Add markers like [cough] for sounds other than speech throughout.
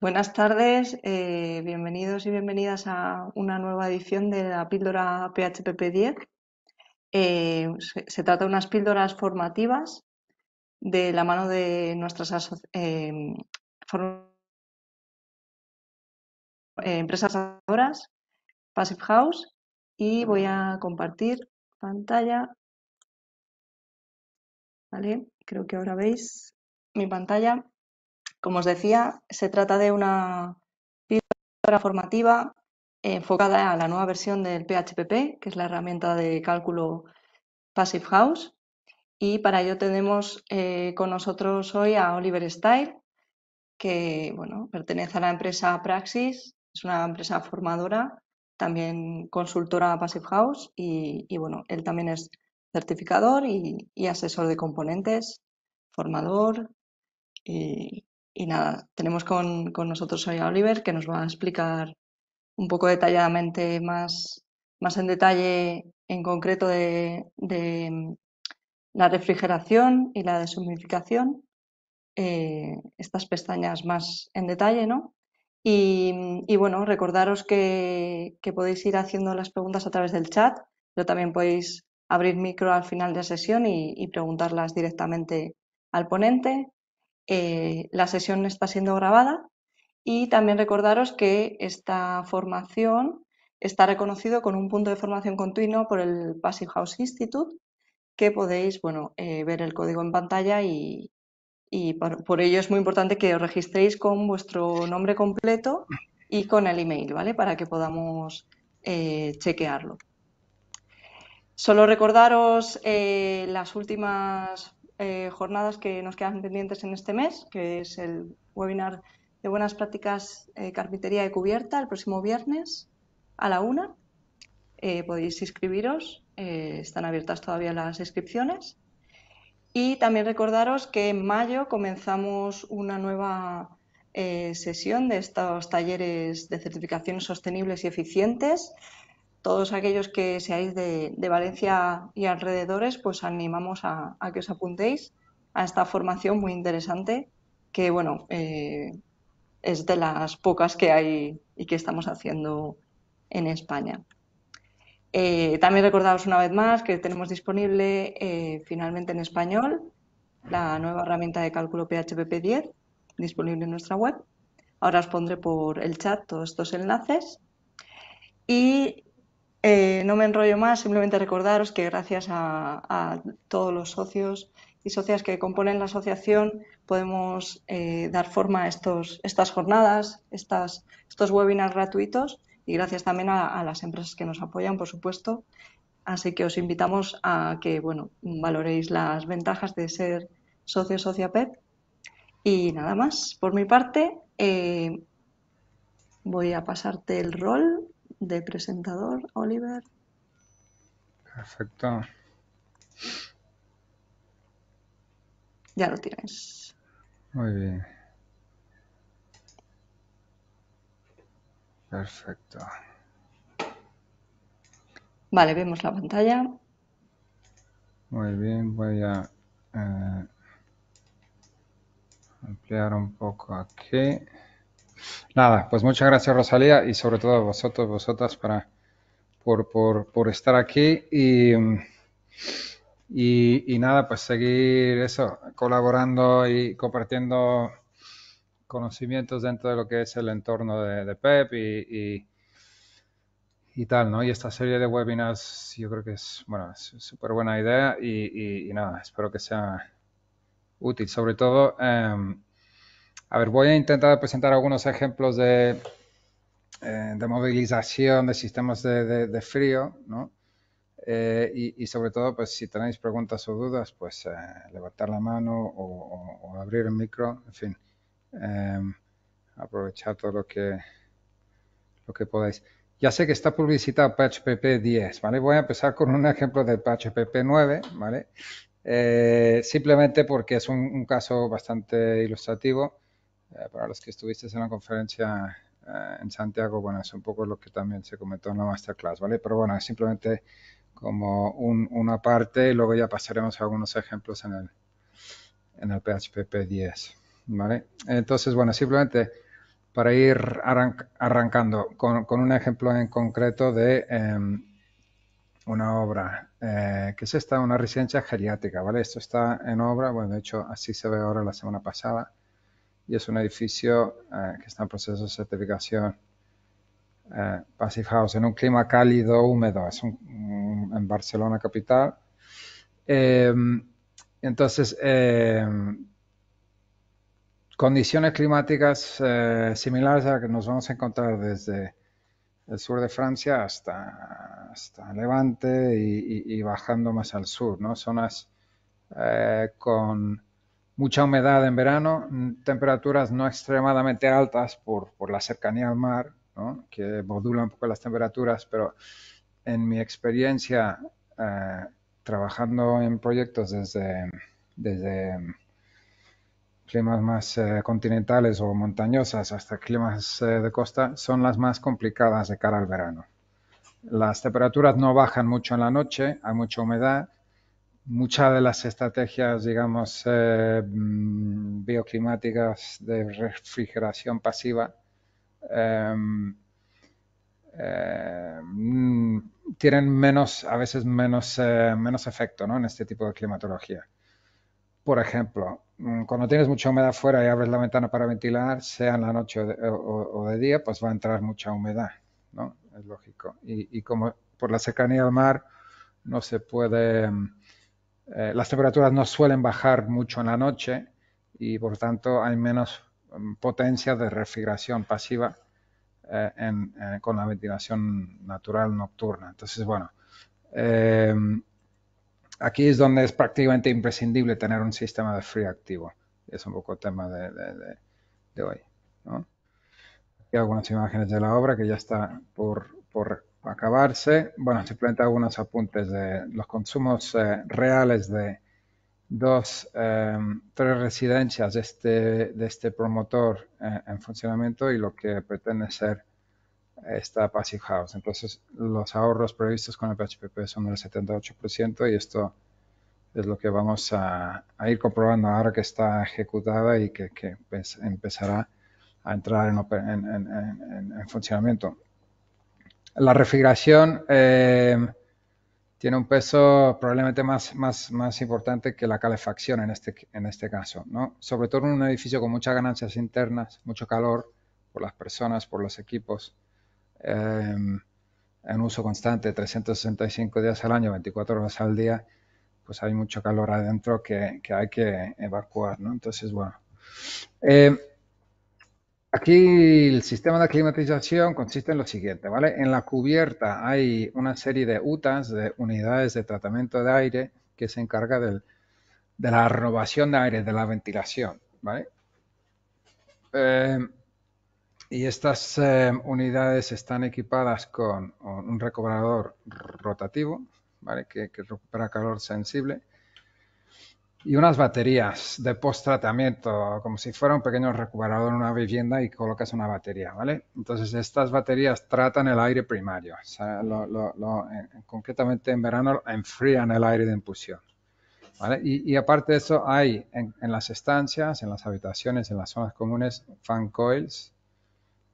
Buenas tardes, eh, bienvenidos y bienvenidas a una nueva edición de la píldora PHPP 10. Eh, se, trata de unas píldoras formativas de la mano de nuestras eh, empresas asociadoras, Passive House, y voy a compartir pantalla. Vale, creo que ahora veis mi pantalla. Como os decía, se trata de una píldora formativa enfocada a la nueva versión del PHPP, que es la herramienta de cálculo Passive House. Y para ello tenemos eh, con nosotros hoy a Oliver Style, que pertenece a la empresa Praxis, es una empresa formadora, también consultora Passive House y, bueno, él también es certificador y, y, asesor de componentes, formador y y nada, tenemos con, nosotros hoy a Oliver que nos va a explicar un poco detalladamente, más, en detalle en concreto de, mm, la refrigeración y la deshumidificación, eh, estas pestañas más en detalle, ¿no? Y, bueno, recordaros que, podéis ir haciendo las preguntas a través del chat, pero también podéis abrir micro al final de sesión y preguntarlas directamente al ponente eh, la sesión está siendo grabada y también recordaros que esta formación está reconocido con un punto de formación continuo por el Passive House Institute, que podéis bueno, eh, ver el código en pantalla y, por, ello es muy importante que os registréis con vuestro nombre completo y con el email, ¿vale? Para que podamos eh, chequearlo. Solo recordaros las últimas eh, jornadas que nos quedan pendientes en este mes, que es el webinar de buenas prácticas eh, carpintería de cubierta el próximo viernes a la una. Eh, podéis inscribiros, están abiertas todavía las inscripciones. Y también recordaros que en mayo comenzamos una nueva sesión de estos talleres de certificaciones sostenibles y eficientes todos aquellos que seáis de, Valencia y alrededores, pues animamos a, que os apuntéis a esta formación muy interesante, que bueno, eh, es de las pocas que hay y que estamos haciendo en España. Eh, también recordaros una vez más que tenemos disponible eh, finalmente en español la nueva herramienta de cálculo PHP 10 disponible en nuestra web. Ahora os pondré por el chat todos estos enlaces. Y eh, no me enrollo más, simplemente recordaros que gracias a, todos los socios y socias que componen la asociación podemos eh, dar forma a estos, estas jornadas, estas, estos webinars gratuitos y gracias también a, las empresas que nos apoyan, por supuesto. Así que os invitamos a que bueno, valoréis las ventajas de ser socio socia PEP. E y nada más, por mi parte, eh, voy a pasarte el rol de presentador, Oliver. Perfecto. Ya lo tienes. Muy bien. Perfecto. Vale, vemos la pantalla. Muy bien, voy a eh, ampliar un poco aquí. Nada, pues muchas gracias Rosalía y sobre todo a vosotros, vosotras para, por, estar aquí y, y, nada, pues seguir eso, colaborando y compartiendo conocimientos dentro de lo que es el entorno de, PEP y, y y tal, ¿no? Y esta serie de webinars yo creo que es, bueno, súper buena idea y, y, nada, espero que sea útil. Sobre todo, em, a ver, voy a intentar presentar algunos ejemplos de, eh, de movilización de sistemas de, de, frío, ¿no? Eh, y, sobre todo, pues si tenéis preguntas o dudas, pues eh, levantar la mano o, abrir el micro, en fin, em, aprovechar todo lo que, lo que podáis. Ya sé que está publicitado PHP 10, ¿vale? Voy a empezar con un ejemplo de PHP 9, ¿vale? simplemente porque es un caso bastante ilustrativo. Eh, para los que estuviste en la conferencia eh, en Santiago, bueno, es un poco lo que también se comentó en la masterclass, ¿vale? Pero bueno, es simplemente como una parte y luego ya pasaremos a algunos ejemplos en el, en el PHP 10, ¿vale? Entonces, bueno, simplemente para ir arrancando con, un ejemplo en concreto de em, una obra, eh, que es esta, una residencia geriática, ¿vale? Esto está en obra, bueno, de hecho así se ve ahora la semana pasada y es un edificio eh, que está en proceso de certificación eh, en un clima cálido, húmedo, es en Barcelona capital. Em, entonces, em, condiciones climáticas eh, similares a las que nos vamos a encontrar desde el sur de Francia hasta, hasta Levante y, y bajando más al sur, ¿no? Zonas eh, con mucha humedad en verano, temperaturas no extremadamente altas por, la cercanía al mar, que modulan un poco las temperaturas, pero en mi experiencia eh, trabajando en proyectos desde, climas más eh, continentales o montañosas hasta climas eh, de costa, son las más complicadas de cara al verano. Las temperaturas no bajan mucho en la noche, hay mucha humedad, muchas de las estrategias, digamos, eh, mm, bioclimáticas de refrigeración pasiva em, em, tienen menos, a veces menos, eh, menos efecto ¿no? en este tipo de climatología. Por ejemplo, mm, cuando tienes mucha humedad fuera y abres la ventana para ventilar, sea en la noche o de, día, pues va a entrar mucha humedad, ¿no? Es lógico. Y, y como por la cercanía al mar no se puede em, eh, las temperaturas no suelen bajar mucho en la noche y por tanto hay menos mm, potencia de refrigeración pasiva eh, eh, con la ventilación natural nocturna. Entonces, bueno, em, aquí es donde es prácticamente imprescindible tener un sistema de frío activo. Es un poco tema de, hoy. Aquí Aquí algunas imágenes de la obra que ya está por, por acabarse. Bueno, simplemente algunos apuntes de los consumos eh, reales de dos, em, tres residencias de este, de este promotor eh, en funcionamiento y lo que pretende ser esta Passive House. Entonces, los ahorros previstos con el PHPP son del 78% y esto es lo que vamos a, ir comprobando ahora que está ejecutada y que, que empezará a entrar en, en funcionamiento la refrigeración eh, tiene un peso probablemente más, más, más importante que la calefacción en este, en este caso, ¿no? Sobre todo en un edificio con muchas ganancias internas, mucho calor por las personas, por los equipos, eh, en uso constante, 365 días al año, 24 horas al día, pues hay mucho calor adentro que, que hay que evacuar, ¿no? Entonces, bueno. Eh, Aquí el sistema de climatización consiste en lo siguiente, ¿vale? En la cubierta hay una serie de UTAs, de unidades de tratamiento de aire, que se encarga de la renovación de aire, de la ventilación, ¿vale? Eh, y estas eh, unidades están equipadas con un recobrador rotativo, ¿vale? Que, que recupera calor sensible y unas baterías de post-tratamiento, como si fuera un pequeño recuperador en una vivienda y colocas una batería, ¿vale? Entonces, estas baterías tratan el aire primario, concretamente en verano enfrían el aire de impulsión, ¿vale? Y, aparte de eso, hay en, las estancias, en las habitaciones, en las zonas comunes, fan coils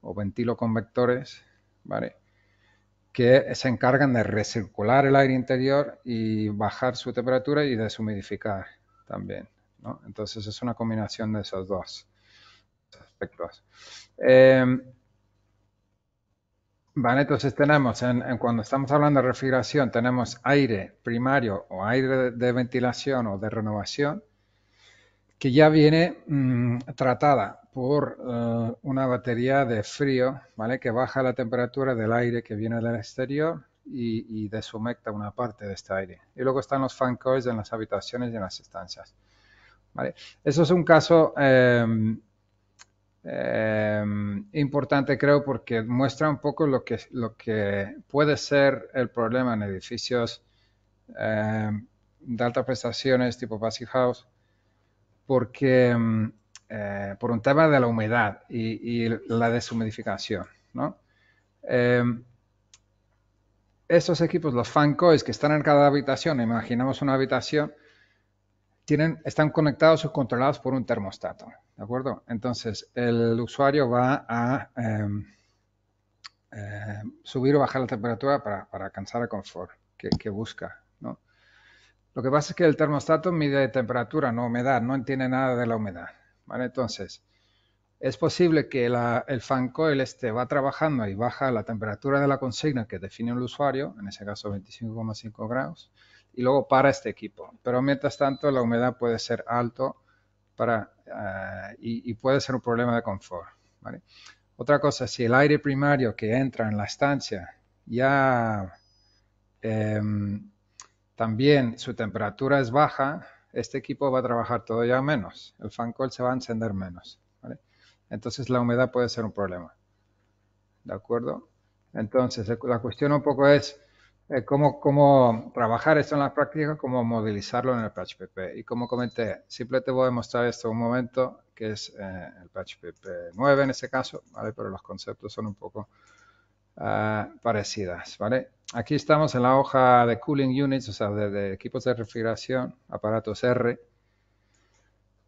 o ventilo convectores, ¿vale? que se encargan de recircular el aire interior y bajar su temperatura y deshumidificar también. ¿no? Entonces es una combinación de esos dos aspectos. Em, vale, entonces tenemos, en, cuando estamos hablando de refrigeración, tenemos aire primario o aire de, ventilación o de renovación, que ya viene mm, tratada por eh, una batería de frío, ¿vale? Que baja la temperatura del aire que viene del exterior y, deshumecta una parte de este aire. Y luego están los fan coils en las habitaciones y en las estancias. ¿Vale? Eso es un caso em, em, importante, creo, porque muestra un poco lo que, lo que puede ser el problema en edificios em, de altas prestaciones tipo Passive House, porque eh, por un tema de la humedad y, y la deshumidificación, ¿no? esos equipos, los fancoys que están en cada habitación, imaginamos una habitación, tienen, están conectados o controlados por un termostato, ¿de acuerdo? Entonces, el usuario va a em, em, subir o bajar la temperatura para, alcanzar el confort que, que, busca, ¿no? Lo que pasa es que el termostato mide temperatura, no humedad, no entiende nada de la humedad, ¿vale? Entonces, es posible que el fan coil este va trabajando y baja la temperatura de la consigna que define el usuario, en ese caso 25,5 grados, y luego para este equipo. Pero mientras tanto la humedad puede ser alto eh, y, puede ser un problema de confort. Otra cosa, si el aire primario que entra en la estancia ya em, también su temperatura es baja, este equipo va a trabajar todo ya menos. El fan coil se va a encender menos. Entonces la humedad puede ser un problema. ¿De acuerdo? Entonces la cuestión un poco es eh, cómo, trabajar esto en la práctica, cómo movilizarlo en el PP. Y como comenté, simplemente voy a mostrar esto un momento, que es eh, el PP 9 en este caso, ¿vale? Pero los conceptos son un poco... Ah, parecidas, ¿vale? Aquí estamos en la hoja de cooling units, o sea, de equipos de refrigeración, aparatos R,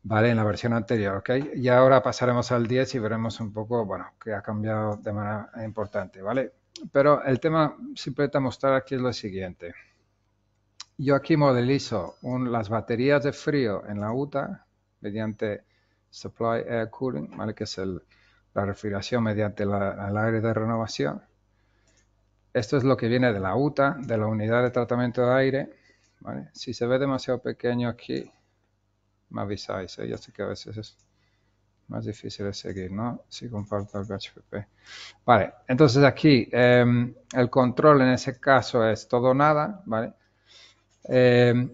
¿vale? En la versión anterior, ¿ok? Y ahora pasaremos al 10 y veremos un poco, bueno, que ha cambiado de manera importante, ¿vale? Pero el tema simplemente a mostrar aquí es lo siguiente. Yo aquí modelizo las baterías de frío en la UTA mediante Supply Air Cooling, ¿vale? Que es la refrigeración mediante el aire de renovación. Esto es lo que viene de la UTA, de la unidad de tratamiento de aire. ¿vale? Si se ve demasiado pequeño aquí, me avisáis, ya sé que a veces es más difícil de seguir, ¿no? Si comparto el PHP. Vale, entonces aquí em, el control en ese caso es todo o nada, ¿vale? Em,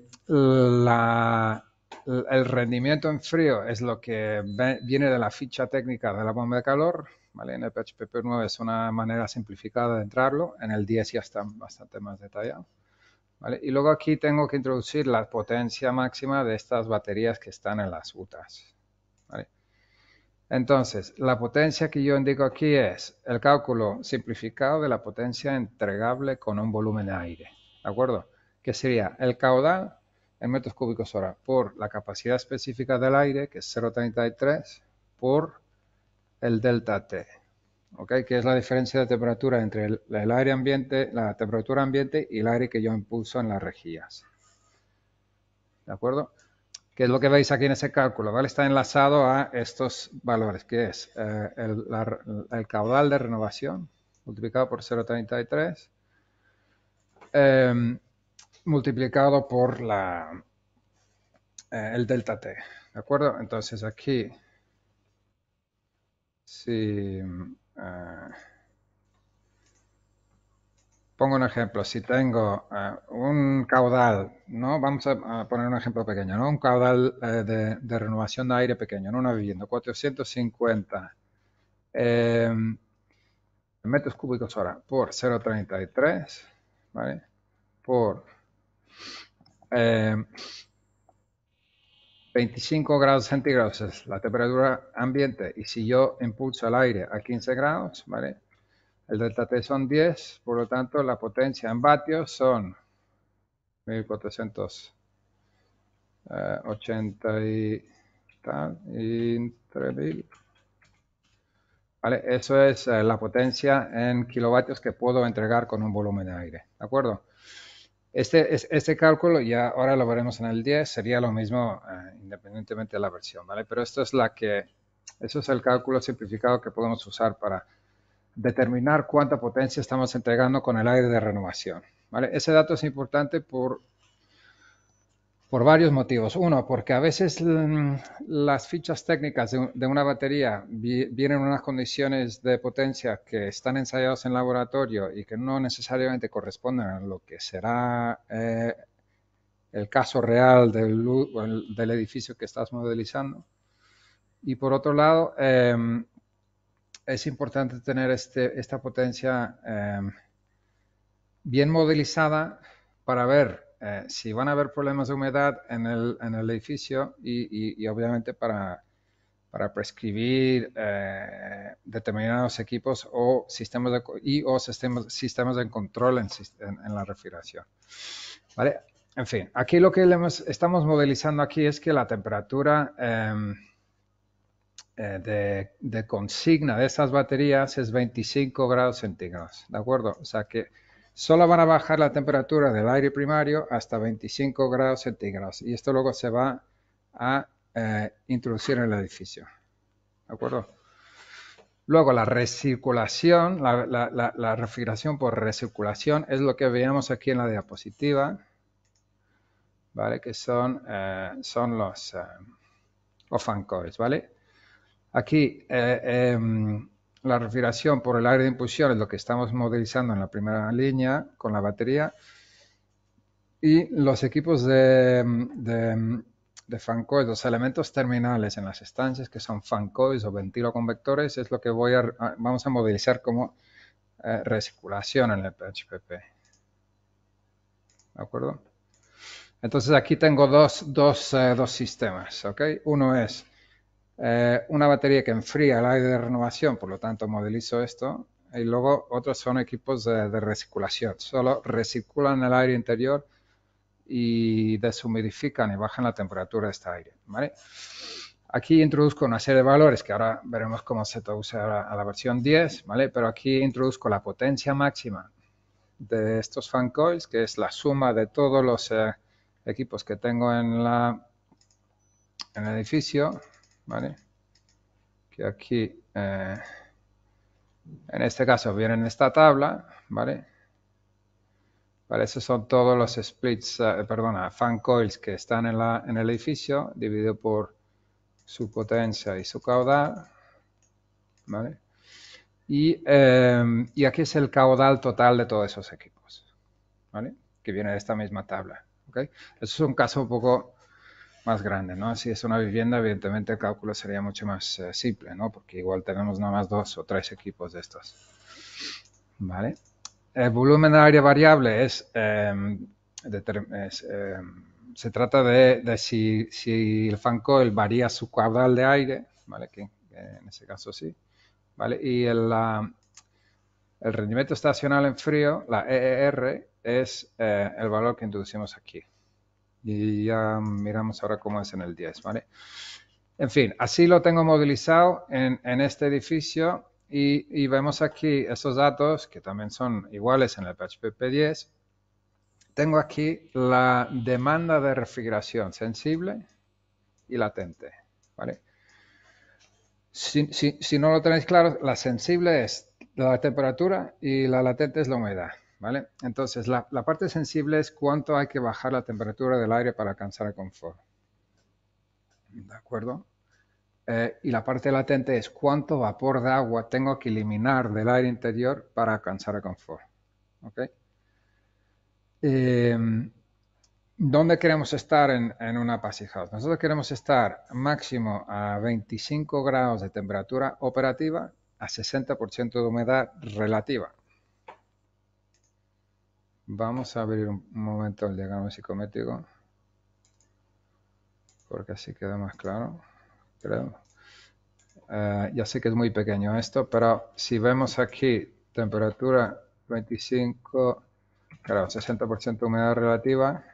el rendimiento en frío es lo que viene de la ficha técnica de la bomba de calor, ¿vale? En el PHP 9 es una manera simplificada de entrarlo, en el 10 ya está bastante más detallado. Y luego aquí tengo que introducir la potencia máxima de estas baterías que están en las UTAs. Entonces, la potencia que yo indico aquí es el cálculo simplificado de la potencia entregable con un volumen de aire. ¿De acuerdo? Que sería el caudal en metros cúbicos hora por la capacidad específica del aire, que es 0,33, por el delta T. ¿okay? que es la diferencia de temperatura entre el, el, aire ambiente, la temperatura ambiente y el aire que yo impulso en las rejillas. ¿De acuerdo? Que es lo que veis aquí en ese cálculo, ¿vale? Está enlazado a estos valores, que es eh, el, caudal de renovación multiplicado por 0,33 em, multiplicado por la, eh, el delta T, ¿de acuerdo? Entonces aquí, si Ah. pongo un ejemplo, si tengo ah, un caudal, ¿no? Vamos a, poner un ejemplo pequeño, ¿no? Un caudal eh, de, renovación de aire pequeño, en una vivienda, 450 eh, metros cúbicos hora por 0.33, ¿vale? Por eh, 25 grados centígrados es la temperatura ambiente y si yo impulso el aire a 15 grados, ¿vale? El delta T son 10, por lo tanto la potencia en vatios son 1480 eh, y tal, ¿Vale? Eso es eh, la potencia en kilovatios que puedo entregar con un volumen de aire, ¿de acuerdo? Este, este cálculo ya ahora lo veremos en el 10, sería lo mismo eh, independientemente de la versión, ¿vale? Pero esto es la que, eso es el cálculo simplificado que podemos usar para determinar cuánta potencia estamos entregando con el aire de renovación, ¿vale? Ese dato es importante por por varios motivos. Uno, porque a veces mm, las fichas técnicas de, una batería vienen en unas condiciones de potencia que están ensayadas en laboratorio y que no necesariamente corresponden a lo que será eh, el caso real del, del, edificio que estás modelizando. Y por otro lado, em, es importante tener este, esta potencia em, bien modelizada para ver eh, si van a haber problemas de humedad en el, en el edificio y, y, obviamente para, para prescribir eh, determinados equipos o sistemas de, y o sistemas, sistemas de control en, en, la refrigeración. ¿Vale? En fin, aquí lo que estamos modelizando aquí es que la temperatura em, eh, de, de, consigna de estas baterías es 25 grados centígrados, ¿de acuerdo? O sea que Solo van a bajar la temperatura del aire primario hasta 25 grados centígrados y esto luego se va a eh, introducir en el edificio. ¿De acuerdo? Luego la recirculación, la, refrigeración por recirculación es lo que veíamos aquí en la diapositiva, ¿vale? Que son, eh, son los, eh, ¿vale? Aquí eh, em, la refrigeración por el aire de impulsión es lo que estamos modelizando en la primera línea con la batería. Y los equipos de, de, los elementos terminales en las estancias que son fan o ventiloconvectores, es lo que voy a, vamos a modelizar como eh, recirculación en el PHPP. ¿De acuerdo? Entonces aquí tengo dos, dos, eh, dos sistemas, ¿ok? Uno es eh, una batería que enfría el aire de renovación, por lo tanto modelizo esto, y luego otros son equipos de, recirculación, solo recirculan el aire interior y deshumidifican y bajan la temperatura de este aire. Aquí introduzco una serie de valores que ahora veremos cómo se traduce a, la, versión 10, ¿vale? pero aquí introduzco la potencia máxima de estos fan coils, que es la suma de todos los eh, equipos que tengo en, la, en el edificio, ¿vale? Que aquí, eh, en este caso, viene en esta tabla, ¿vale? esos son todos los splits, eh, perdona, fan coils que están en, el edificio, dividido por su potencia y su caudal, ¿vale? Eh, y, aquí es el caudal total de todos esos equipos, ¿vale? Que viene de esta misma tabla, ¿ok? Eso es un caso un poco más grande, ¿no? Si es una vivienda, evidentemente el cálculo sería mucho más eh, simple, ¿no? Porque igual tenemos nada más dos o tres equipos de estos, ¿vale? El volumen de área variable es, em, em, se trata de, de si, si, el varía su caudal de aire, ¿vale? Que, en ese caso sí, ¿vale? Y el, el rendimiento estacional en frío, la EER, es eh, el valor que introducimos aquí, y ya miramos ahora cómo es en el 10, ¿vale? En fin, así lo tengo movilizado en, este edificio y, vemos aquí esos datos que también son iguales en el PHP 10. Tengo aquí la demanda de refrigeración sensible y latente, ¿vale? si no lo tenéis claro, la sensible es la temperatura y la latente es la humedad. Entonces, la, parte sensible es cuánto hay que bajar la temperatura del aire para alcanzar el confort. ¿De acuerdo? Eh, y la parte latente es cuánto vapor de agua tengo que eliminar del aire interior para alcanzar el confort. Em, ¿Dónde queremos estar en, una pasija Nosotros queremos estar máximo a 25 grados de temperatura operativa a 60% de humedad relativa. Vamos a abrir un momento el diagrama psicométrico. Porque así queda más claro, creo. Eh, ya sé que es muy pequeño esto, pero si vemos aquí temperatura 25, claro, 60% humedad relativa.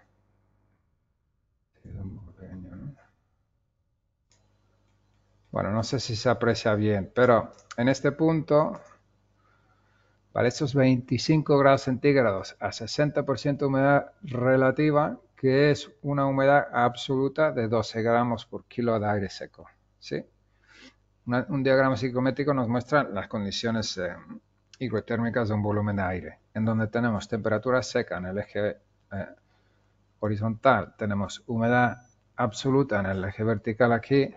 Bueno, no sé si se aprecia bien, pero en este punto para esos 25 grados centígrados a 60% de humedad relativa, que es una humedad absoluta de 12 gramos por kilo de aire seco. ¿sí? un diagrama psicométrico nos muestra las condiciones eh, de un volumen de aire, en donde tenemos temperatura seca en el eje eh, horizontal, tenemos humedad absoluta en el eje vertical aquí,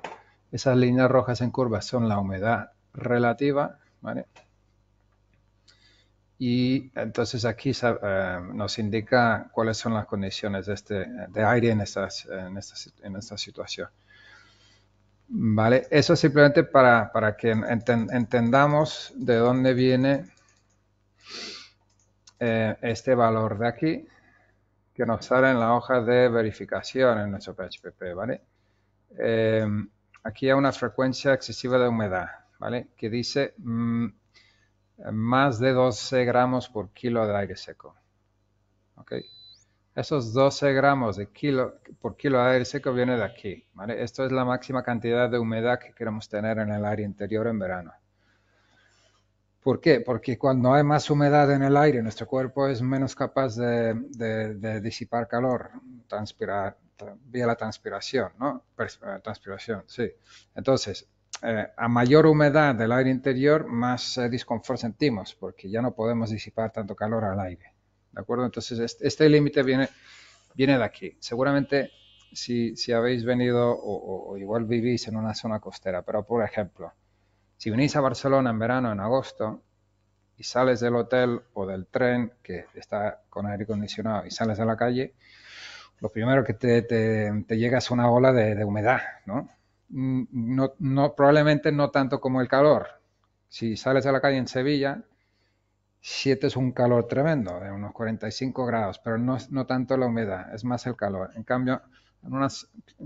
esas líneas rojas en curva son la humedad relativa, ¿vale? y entonces aquí eh, nos indica cuáles son las condiciones de, este, de aire en, en, esta, situación. Vale, eso simplemente para, que entendamos de dónde viene eh, este valor de aquí que nos sale en la hoja de verificación en nuestro PHP, ¿vale? Eh, aquí hay una frecuencia excesiva de humedad, ¿vale? Que dice mm, más de 12 gramos por kilo de aire seco. ¿Okay? Esos 12 gramos por kilo de aire seco viene de aquí. Esto es la máxima cantidad de humedad que queremos tener en el aire interior en verano. ¿Por qué? Porque cuando hay más humedad en el aire, nuestro cuerpo es menos capaz de, de disipar calor, transpirar, vía la transpiración, ¿no? Eh, transpiración, sí. Entonces, eh, a mayor humedad del aire interior, más eh, sentimos, porque ya no podemos disipar tanto calor al aire. ¿De acuerdo? Entonces, este, este límite viene, viene de aquí. Seguramente, si, habéis venido o, igual vivís en una zona costera, pero por ejemplo, si venís a Barcelona en verano, en agosto, y sales del hotel o del tren que está con aire acondicionado y sales a la calle, lo primero que te, te, llega es una ola de, de humedad, ¿no? no, probablemente no tanto como el calor. Si sales a la calle en Sevilla, es un calor tremendo, de unos 45 grados, pero no, tanto la humedad, es más el calor. En cambio, en una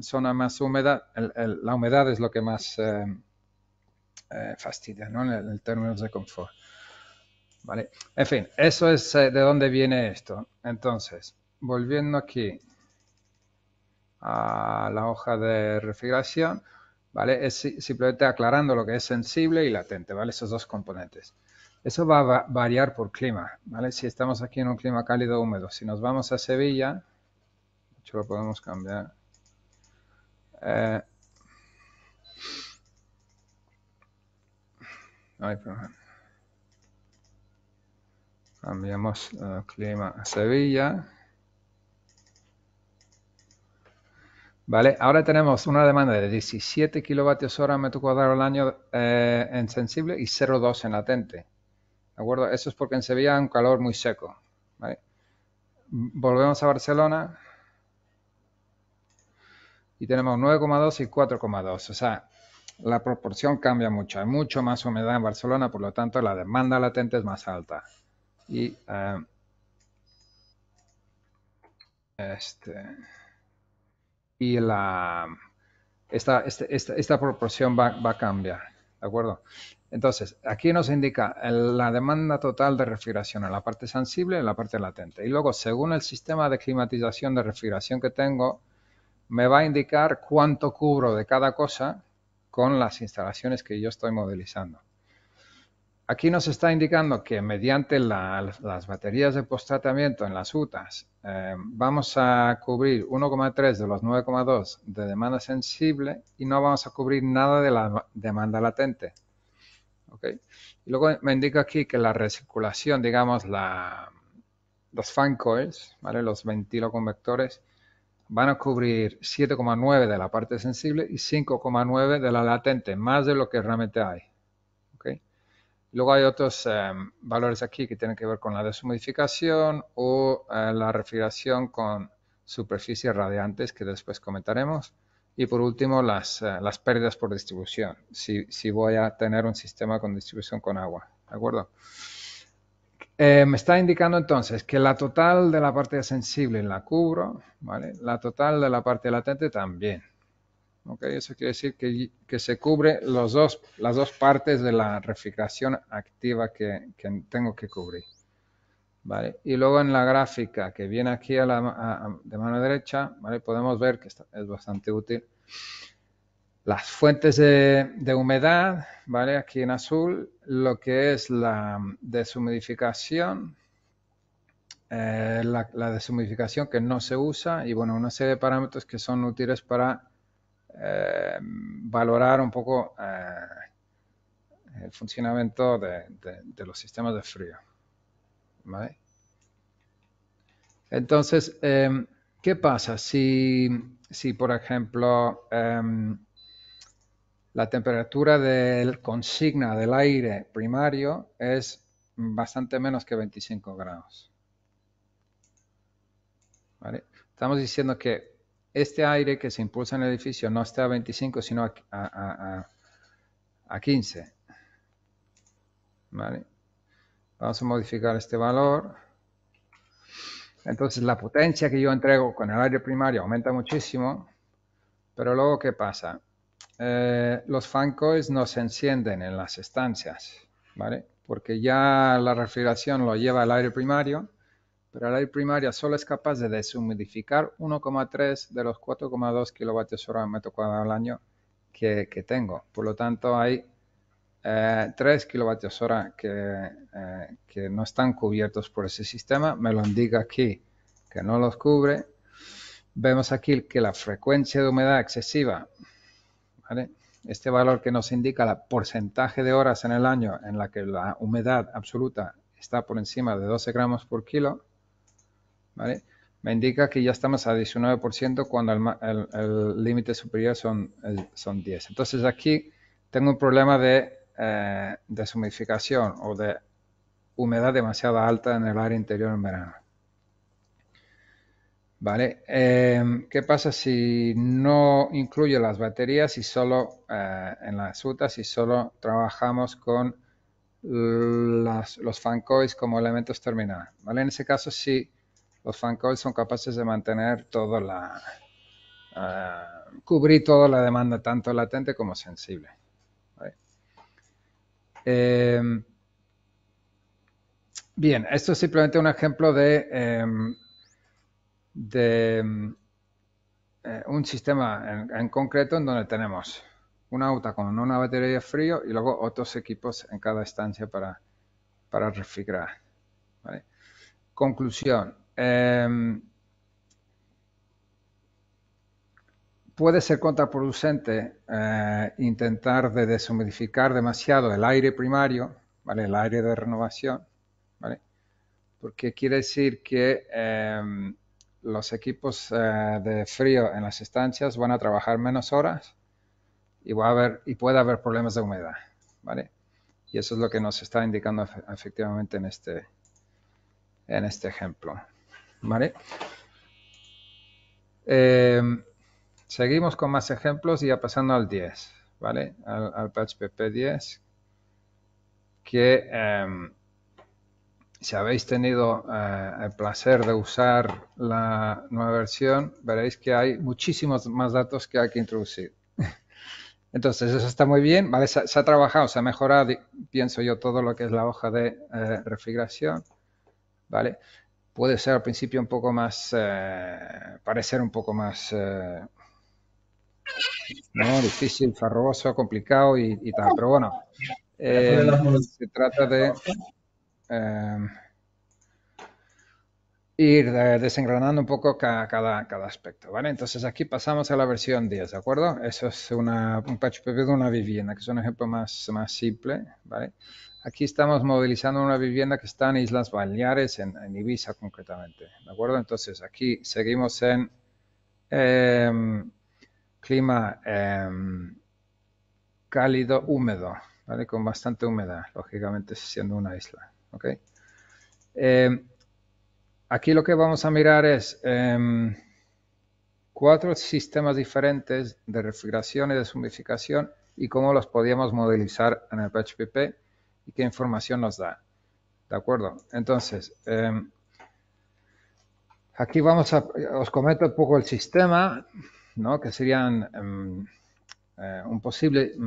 zona más húmeda, la humedad es lo que más eh, eh, fastidia, En, términos de confort. ¿Vale? En fin, eso es eh, de dónde viene esto. Entonces, volviendo aquí, a la hoja de refrigeración, ¿vale? Es simplemente aclarando lo que es sensible y latente, ¿vale? Esos dos componentes. Eso va a variar por clima, ¿vale? Si estamos aquí en un clima cálido húmedo, si nos vamos a Sevilla, de hecho lo podemos cambiar. Eh, no Cambiamos eh, clima a Sevilla. Vale, ahora tenemos una demanda de 17 kilovatios hora metro cuadrado al año eh, en sensible y 0,2 en latente. ¿De acuerdo? Eso es porque en Sevilla hay un calor muy seco. Volvemos a Barcelona y tenemos 9,2 y 4,2. O sea, la proporción cambia mucho. Hay mucho más humedad en Barcelona, por lo tanto la demanda latente es más alta. Y eh, este y la, esta, este, esta, esta, proporción va, a cambiar. ¿De acuerdo? Entonces, aquí nos indica la demanda total de refrigeración en la parte sensible y en la parte latente. Y luego, según el sistema de climatización de refrigeración que tengo, me va a indicar cuánto cubro de cada cosa con las instalaciones que yo estoy modelizando. Aquí nos está indicando que mediante las baterías de tratamiento en las UTAs eh, vamos a cubrir 1,3 de los 9,2 de demanda sensible y no vamos a cubrir nada de la demanda latente. Y luego me indica aquí que la recirculación, digamos, la, los fan coils, ¿vale? los ventiloconvectores, van a cubrir 7,9 de la parte sensible y 5,9 de la latente, más de lo que realmente hay. Luego hay otros eh, valores aquí que tienen que ver con la deshumidificación o eh, la refrigeración con superficies radiantes que después comentaremos. Y por último, las, eh, pérdidas por distribución, si, voy a tener un sistema con distribución con agua. ¿De acuerdo? me está indicando entonces que la total de la parte sensible la cubro, ¿vale? La total de la parte latente también. ¿okay? Eso quiere decir que, se cubre los dos, las dos partes de la refrigeración activa que, tengo que cubrir. Y luego en la gráfica que viene aquí de mano derecha, Podemos ver que es bastante útil. Las fuentes de, humedad, ¿vale? Aquí en azul, lo que es la deshumidificación, eh, la, la deshumidificación que no se usa y, bueno, una serie de parámetros que son útiles para Em, valorar un poco eh, el funcionamiento de, los sistemas de frío. Entonces, em, ¿qué pasa si, si por ejemplo, em, la temperatura del consigna del aire primario es bastante menos que 25 grados? Estamos diciendo que este aire que se impulsa en el edificio no está a 25, sino a, 15. ¿Vale? Vamos a modificar este valor. Entonces la potencia que yo entrego con el aire primario aumenta muchísimo, pero luego ¿qué pasa? Eh, los fan no se encienden en las estancias, ¿vale? Porque ya la refrigeración lo lleva el aire primario pero la ley primaria solo es capaz de deshumidificar 1,3 de los 4,2 kWh metro cuadrado al año que, tengo. Por lo tanto, hay 3 eh, kWh que, eh, que no están cubiertos por ese sistema. Me lo indica aquí que no los cubre. Vemos aquí que la frecuencia de humedad excesiva, este valor que nos indica el porcentaje de horas en el año en la que la humedad absoluta está por encima de 12 gramos por kilo, me indica que ya estamos a 19% cuando el límite superior son, son 10. Entonces aquí tengo un problema de eh, o de humedad demasiado alta en el área interior en verano. ¿Vale? Em, ¿Qué pasa si no incluye las baterías y solo eh, en las UTAs y solo trabajamos con los fancoys como elementos terminales? ¿Vale? En ese caso, si los coils son capaces de mantener toda la... Ah, cubrir toda la demanda, tanto latente como sensible. Em, bien, esto es simplemente un ejemplo de, em, em, eh, un sistema en, concreto en donde tenemos una auto con una batería frío y luego otros equipos en cada estancia para, para refrigerar. Conclusión. Em, puede ser contraproducente eh, intentar de deshumidificar demasiado el aire primario, el aire de renovación, ¿vale? porque quiere decir que em, los equipos eh, de frío en las estancias van a trabajar menos horas y, va a haber, y puede haber problemas de humedad. ¿vale? Y eso es lo que nos está indicando efectivamente en este, en este ejemplo. ¿Vale? Em, seguimos con más ejemplos y ya pasando al 10, ¿vale? Al, al PHP 10, que em, si habéis tenido eh, el placer de usar la nueva versión, veréis que hay muchísimos más datos que hay que introducir. [laughs] Entonces, eso está muy bien, ¿vale? Se, ha trabajado, se ha mejorado, pienso yo, todo lo que es la hoja de eh, refrigeración, ¿vale? puede ser al principio un poco más, eh, parecer un poco más eh, ¿no? difícil, farroso, complicado y, tal. Pero bueno, eh, se trata de ir desengranando un poco cada, cada, aspecto, ¿vale? Entonces aquí pasamos a la versión 10, ¿de acuerdo? Eso es una, un patch de una vivienda, que es un ejemplo más, más simple, ¿vale? Aquí estamos movilizando una vivienda que está en Islas Baleares, en, Ibiza concretamente. ¿De acuerdo? Entonces aquí seguimos en em, clima em, cálido, húmedo, ¿vale? Con bastante humedad, lógicamente siendo una isla. ¿Ok? Em, aquí lo que vamos a mirar es cuatro sistemas diferentes de refrigeración y de sumificación y cómo los podíamos modelizar en el PHPP y qué información nos da. ¿De acuerdo? Entonces, em, aquí vamos a, os comento un poco el sistema, que serían em, eh, un posible mm,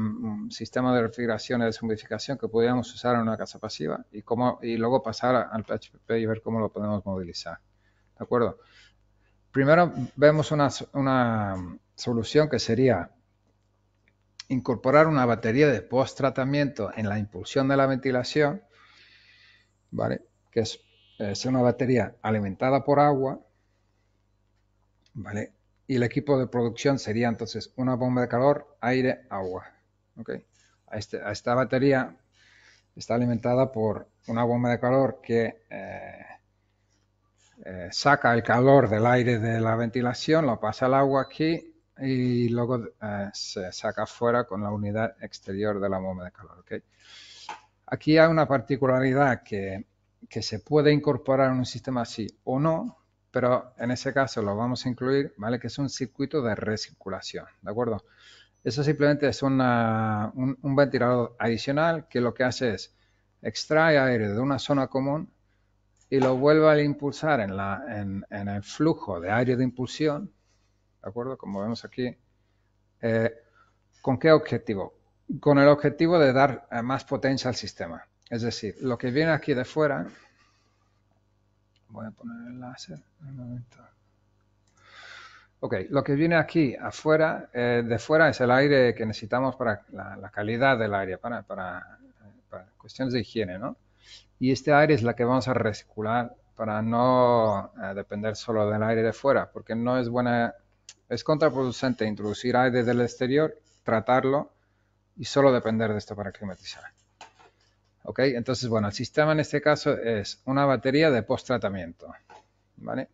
mm, sistema de refrigeración y deshumidificación que podríamos usar en una casa pasiva y, cómo, y luego pasar al PHP y ver cómo lo podemos movilizar. ¿De acuerdo? Primero vemos una, una solución que sería incorporar una batería de post-tratamiento en la impulsión de la ventilación, ¿vale? que es, una batería alimentada por agua, ¿vale? y el equipo de producción sería entonces una bomba de calor, aire, agua. Este, esta batería está alimentada por una bomba de calor que eh, eh, saca el calor del aire de la ventilación, lo pasa al agua aquí y luego eh, se saca fuera con la unidad exterior de la bomba de calor. ¿okay? Aquí hay una particularidad que, se puede incorporar en un sistema así o no, pero en ese caso lo vamos a incluir, ¿vale? Que es un circuito de recirculación, ¿de acuerdo? Eso simplemente es un, un, ventilador adicional que lo que hace es extrae aire de una zona común y lo vuelve a impulsar en el flujo de aire de impulsión ¿de acuerdo? Como vemos aquí. Eh, ¿Con qué objetivo? Con el objetivo de dar eh, más potencia al sistema. Es decir, lo que viene aquí de fuera, voy a poner el láser un momento. Ok, lo que viene aquí afuera, eh, de fuera es el aire que necesitamos para la, calidad del aire, para, para, cuestiones de higiene, ¿no? Y este aire es la que vamos a reciclar para no depender solo del aire de fuera, porque no es buena es contraproducente introducir aire desde el exterior, tratarlo y solo depender de esto para climatizar. ¿Ok? Entonces, bueno, el sistema en este caso es una batería de post-tratamiento. ¿Vale?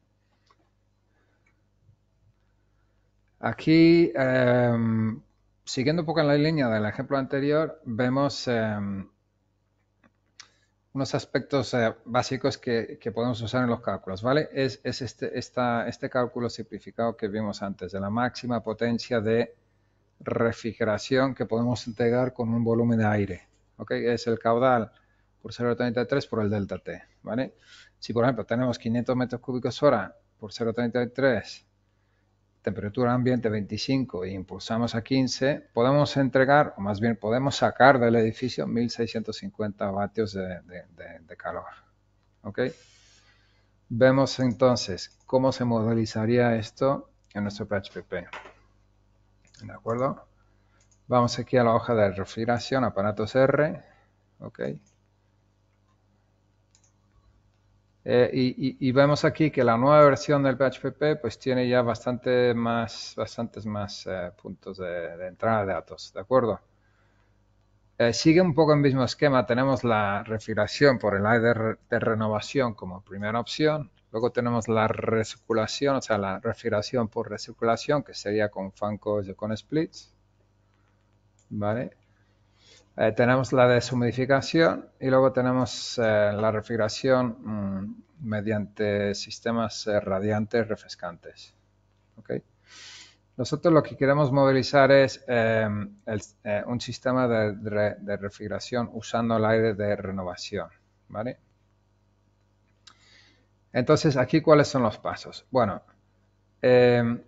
Aquí, em, siguiendo un poco en la línea del ejemplo anterior, vemos em, unos aspectos eh, básicos que, podemos usar en los cálculos, ¿vale? Es, es este, este, cálculo simplificado que vimos antes, de la máxima potencia de refrigeración que podemos integrar con un volumen de aire, ¿ok? Es el caudal por 0,33 por el delta T, ¿vale? Si, por ejemplo, tenemos 500 metros cúbicos hora por 0,33 temperatura ambiente 25 y impulsamos a 15, podemos entregar, o más bien podemos sacar del edificio 1650 vatios de, calor. ¿Ok? Vemos entonces cómo se modelizaría esto en nuestro PHP. ¿De acuerdo? Vamos aquí a la hoja de refrigeración, aparatos R. ¿Ok? Eh, y, vemos aquí que la nueva versión del PHP pues tiene ya bastante más, bastantes más eh, puntos de, entrada de datos, ¿de acuerdo? Eh, sigue un poco el mismo esquema, tenemos la refrigeración por el aire de, renovación como primera opción, luego tenemos la recirculación, o sea, la refrigeración por recirculación, que sería con fancos o con splits, ¿vale? Eh, tenemos la deshumidificación y luego tenemos eh, la refrigeración mm, mediante sistemas eh, radiantes refrescantes. Nosotros lo que queremos movilizar es em, un sistema de, refrigeración usando el aire de renovación. ¿vale? Entonces, aquí cuáles son los pasos. Bueno, em,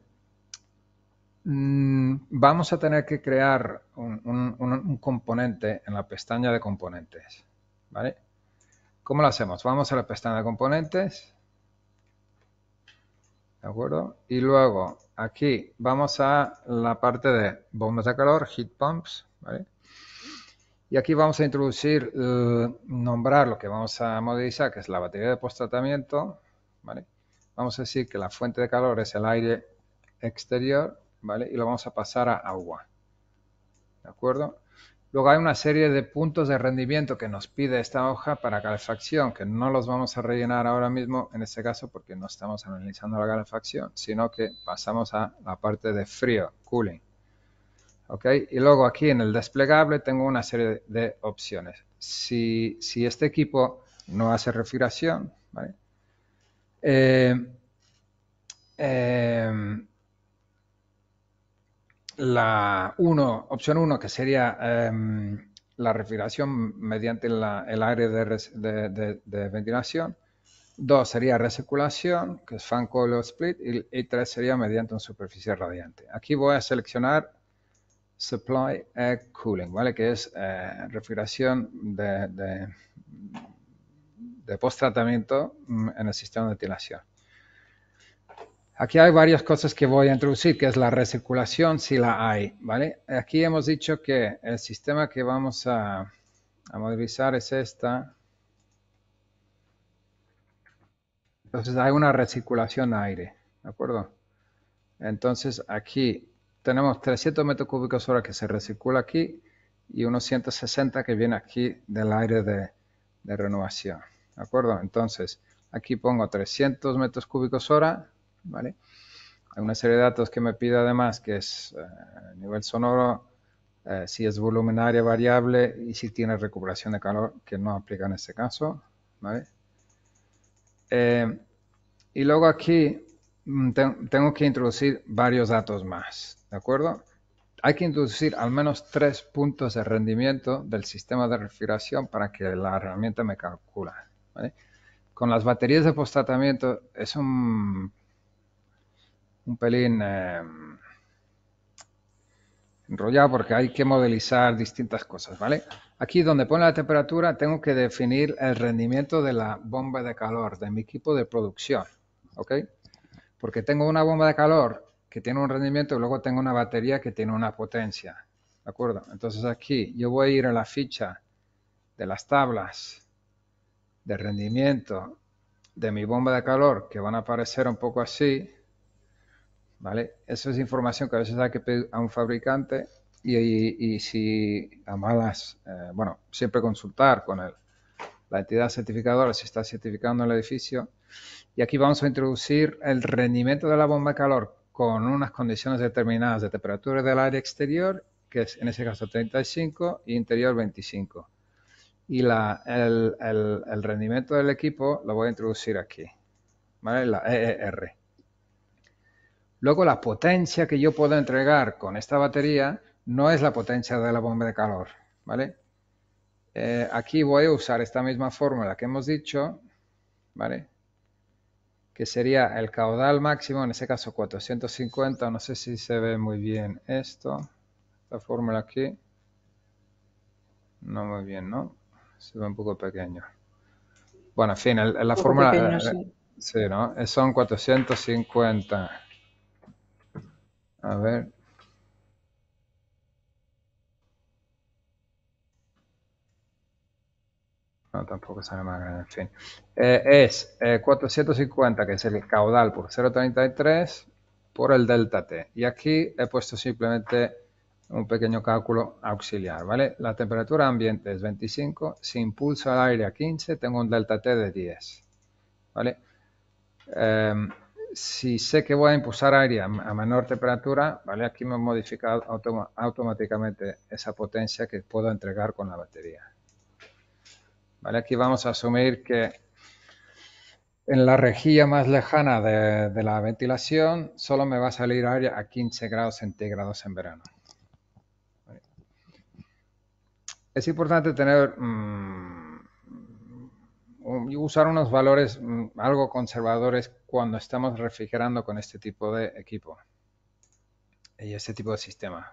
Mm, vamos a tener que crear un, componente en la pestaña de componentes. ¿vale? ¿Cómo lo hacemos? Vamos a la pestaña de componentes. ¿De acuerdo? Y luego aquí vamos a la parte de bombas de calor, heat pumps. ¿vale? Y aquí vamos a introducir, eh, nombrar lo que vamos a modificar, que es la batería de post-tratamiento. ¿vale? Vamos a decir que la fuente de calor es el aire exterior ¿vale? Y lo vamos a pasar a agua, ¿de acuerdo? Luego hay una serie de puntos de rendimiento que nos pide esta hoja para calefacción, que no los vamos a rellenar ahora mismo, en este caso porque no estamos analizando la calefacción, sino que pasamos a la parte de frío, cooling. ¿Ok? Y luego aquí en el desplegable tengo una serie de opciones. Si, este equipo no hace refrigeración, ¿vale? eh, eh la uno, opción 1, que sería em, la refrigeración mediante el aire de, ventilación. 2 sería recirculación, que es fan coil split. Y, 3 tres sería mediante una superficie radiante. Aquí voy a seleccionar Supply Air Cooling, Que es eh, refrigeración de, de, de post-tratamiento mm, en el sistema de ventilación. Aquí hay varias cosas que voy a introducir, que es la recirculación, si la hay, ¿vale? Aquí hemos dicho que el sistema que vamos a, movilizar modelizar es esta. Entonces hay una recirculación de aire, ¿de acuerdo? Entonces aquí tenemos 300 metros cúbicos hora que se recircula aquí y unos 160 que viene aquí del aire de, de renovación. ¿De acuerdo? Entonces, aquí pongo 300 metros cúbicos hora ¿vale? Hay una serie de datos que me pide además, que es eh, nivel sonoro, eh, si es voluminaria variable y si tiene recuperación de calor, que no aplica en este caso, ¿vale? Eh, y luego aquí mm, tengo que introducir varios datos más, ¿de acuerdo? Hay que introducir al menos tres puntos de rendimiento del sistema de refrigeración para que la herramienta me calcula. Con las baterías de tratamiento es un un pelín eh, enrollado porque hay que modelizar distintas cosas, ¿vale? Aquí donde pone la temperatura tengo que definir el rendimiento de la bomba de calor de mi equipo de producción, ¿ok? Porque tengo una bomba de calor que tiene un rendimiento y luego tengo una batería que tiene una potencia, ¿de acuerdo? Entonces aquí yo voy a ir a la ficha de las tablas de rendimiento de mi bomba de calor que van a aparecer un poco así, ¿vale? Esa es información que a veces hay que pedir a un fabricante y, si a malas, eh, bueno, siempre consultar con la entidad certificadora si está certificando el edificio. Y aquí vamos a introducir el rendimiento de la bomba de calor con unas condiciones determinadas de temperatura del aire exterior, que es en ese caso 35, y interior 25. Y el, rendimiento del equipo lo voy a introducir aquí, La EER. Luego la potencia que yo puedo entregar con esta batería no es la potencia de la bomba de calor, ¿vale? Eh, aquí voy a usar esta misma fórmula que hemos dicho, ¿vale? Que sería el caudal máximo, en este caso 450, no sé si se ve muy bien esto, esta fórmula aquí. No muy bien, ¿no? Se ve un poco pequeño. Bueno, en fin, la fórmula... Eh, sí, ¿no? Son 450 a ver. No, tampoco más en fin. Eh, es 450, eh, que es el caudal por 0,33 por el delta T. Y aquí he puesto simplemente un pequeño cálculo auxiliar, ¿vale? La temperatura ambiente es 25, si impulso al aire a 15, tengo un delta T de 10, ¿vale? Eh, si sé que voy a impulsar aire a, menor temperatura, ¿vale? Aquí me ha modificado automáticamente esa potencia que puedo entregar con la batería. ¿Vale? Aquí vamos a asumir que en la rejilla más lejana de, la ventilación solo me va a salir aire a 15 grados centígrados en verano. Es importante tener... Mm, usar unos valores mm, algo conservadores cuando estamos refrigerando con este tipo de equipo y este tipo de sistema.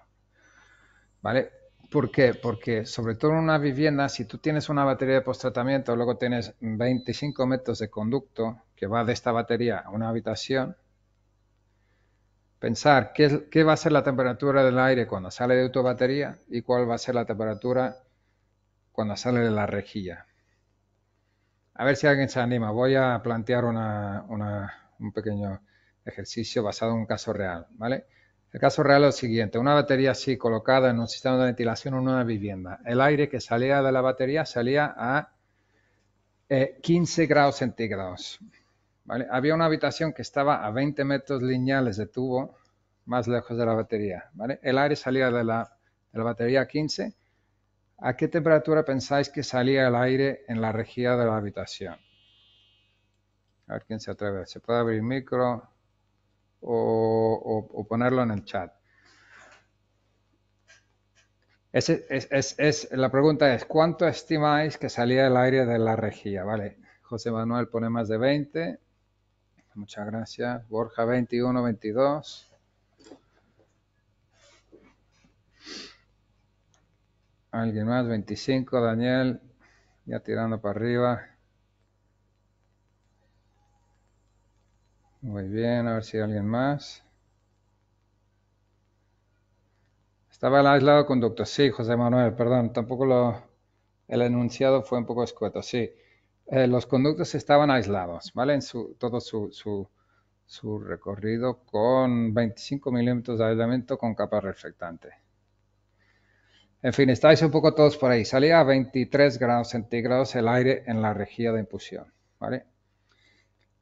¿Vale? ¿Por qué? Porque sobre todo en una vivienda, si tú tienes una batería de post-tratamiento, luego tienes 25 metros de conducto que va de esta batería a una habitación, pensar qué, qué va a ser la temperatura del aire cuando sale de tu batería y cuál va a ser la temperatura cuando sale de la rejilla. A ver si alguien se anima. Voy a plantear un pequeño ejercicio basado en un caso real, ¿vale? El caso real es el siguiente. Una batería así colocada en un sistema de ventilación en una vivienda. El aire que salía de la batería salía a 15 eh, grados centígrados. Había una habitación que estaba a 20 metros lineales de tubo más lejos de la batería. El aire salía de la, de la batería a 15 ¿A qué temperatura pensáis que salía el aire en la rejilla de la habitación? A ver quién se atreve. Se puede abrir micro o, ponerlo en el chat. Es, la pregunta es, ¿cuánto estimáis que salía el aire de la rejilla? Vale, José Manuel pone más de 20. Muchas gracias. Borja 21, 22. Alguien más, 25, Daniel. Ya tirando para arriba. Muy bien, a ver si hay alguien más. Estaba aislado conductos, sí, José Manuel, perdón, tampoco lo... El enunciado fue un poco escueto, sí. Eh, los conductos estaban aislados, ¿vale? En su, todo su, su, su recorrido con 25 milímetros de aislamiento con capa reflectante. En fin, estáis un poco todos por ahí. Salía a 23 grados centígrados el aire en la rejilla de impulsión,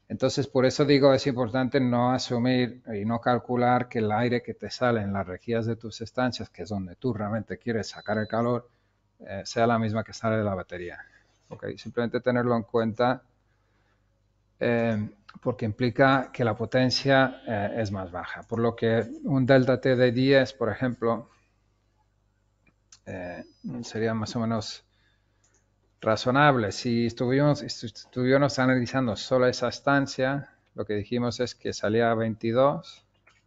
Entonces, por eso digo, es importante no asumir y no calcular que el aire que te sale en las rejillas de tus estancias, que es donde tú realmente quieres sacar el calor, eh, sea la misma que sale de la batería. Simplemente tenerlo en cuenta eh, porque implica que la potencia eh, es más baja. Por lo que un delta T de 10, por ejemplo, eh, sería más o menos razonable. Si estuvimos, estuvimos analizando solo esa estancia, lo que dijimos es que salía a 22,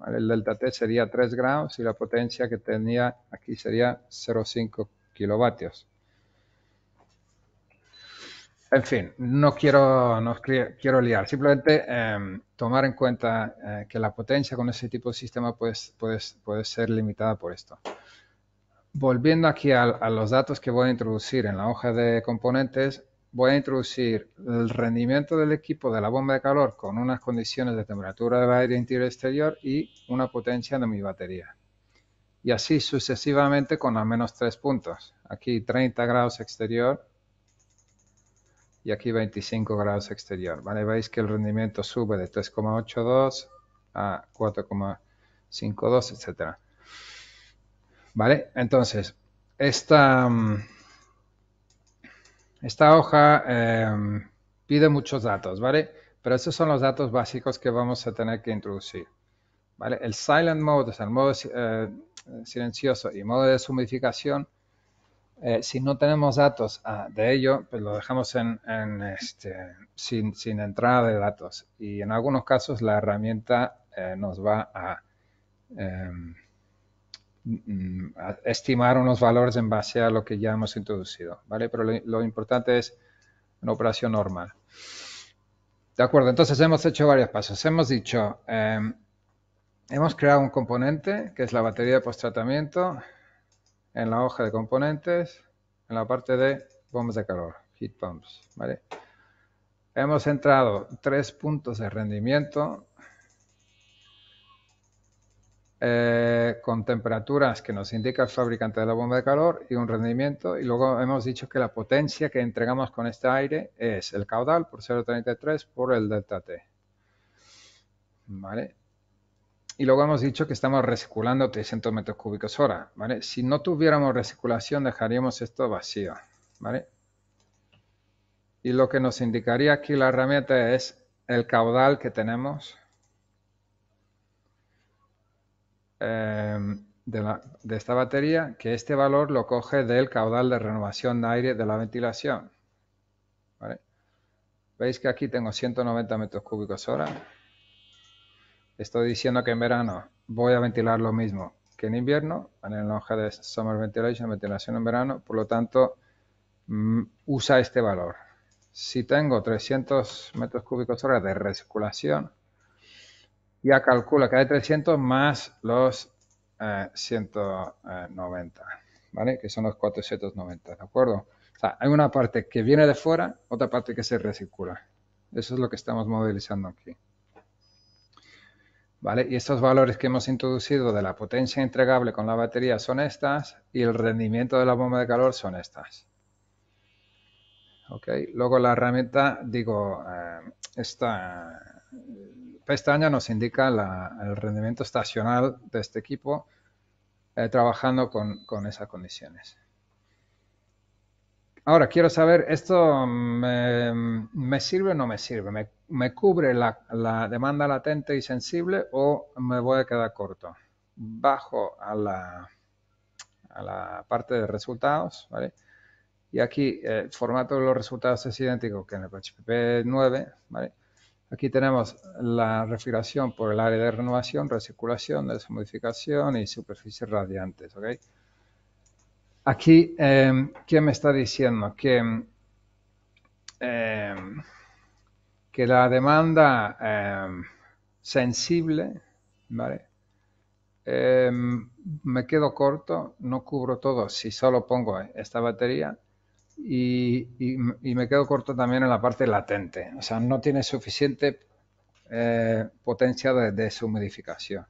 el delta T sería 3 grados y la potencia que tenía aquí sería 0,5 kilovatios. En fin, no quiero, no quiero liar, simplemente em, tomar en cuenta eh, que la potencia con ese tipo de sistema puede, puede ser limitada por esto. Volviendo aquí a, los datos que voy a introducir en la hoja de componentes, voy a introducir el rendimiento del equipo de la bomba de calor con unas condiciones de temperatura del aire interior exterior y una potencia de mi batería. Y así sucesivamente con al menos tres puntos. Aquí 30 grados exterior y aquí 25 grados exterior. ¿vale? Veis que el rendimiento sube de 3,82 a 4,52, etcétera. ¿Vale? Entonces, esta, mm, esta hoja em, pide muchos datos, ¿vale? Pero esos son los datos básicos que vamos a tener que introducir. ¿Vale? El silent mode, es sea, el modo eh, silencioso y modo de sumificación. Eh, si no tenemos datos ah, de ello, pues lo dejamos en, este, sin, entrada de datos. Y en algunos casos la herramienta eh, nos va a em, Mm, estimar unos valores en base a lo que ya hemos introducido, ¿vale? Pero lo, importante es una operación normal. De acuerdo, entonces hemos hecho varios pasos. Hemos dicho, em, hemos creado un componente que es la batería de postratamiento en la hoja de componentes, en la parte de bombas de calor, heat pumps, ¿vale? Hemos entrado tres puntos de rendimiento eh, con temperaturas que nos indica el fabricante de la bomba de calor y un rendimiento. Y luego hemos dicho que la potencia que entregamos con este aire es el caudal por 0,33 por el delta T. ¿Vale? Y luego hemos dicho que estamos recirculando 300 metros cúbicos hora. ¿vale? Si no tuviéramos recirculación dejaríamos esto vacío. ¿vale? Y lo que nos indicaría aquí la herramienta es el caudal que tenemos Em, de, esta batería que este valor lo coge del caudal de renovación de aire de la ventilación. Veis que aquí tengo 190 metros cúbicos hora. Estoy diciendo que en verano voy a ventilar lo mismo que en invierno, en el longe de Summer Ventilation, ventilación en verano, por lo tanto mm, usa este valor. Si tengo 300 metros cúbicos hora de recirculación, ya calcula que hay 300 más los 190, eh, eh, ¿vale? Que son los 490, ¿de acuerdo? O sea, hay una parte que viene de fuera, otra parte que se recircula. Eso es lo que estamos movilizando aquí. ¿Vale? Y estos valores que hemos introducido de la potencia entregable con la batería son estas y el rendimiento de la bomba de calor son estas. ¿Ok? Luego la herramienta, digo, está eh, esta pestaña nos indica el rendimiento estacional de este equipo eh, trabajando con, esas condiciones. Ahora, quiero saber, ¿esto me, sirve o no me sirve? ¿Me, cubre la, demanda latente y sensible o me voy a quedar corto? Bajo a la, a la parte de resultados, ¿vale? Y aquí el eh, formato de los resultados es idéntico que en el PHP 9, ¿vale? Aquí tenemos la refrigeración por el área de renovación, recirculación, desmodificación y superficies radiantes. Aquí, eh, me está diciendo? Que, em, que la demanda em, sensible, me quedo corto, no cubro todo si solo pongo esta batería y, me quedo corto también en la parte latente. O sea, no tiene suficiente eh, potencia de deshumidificación.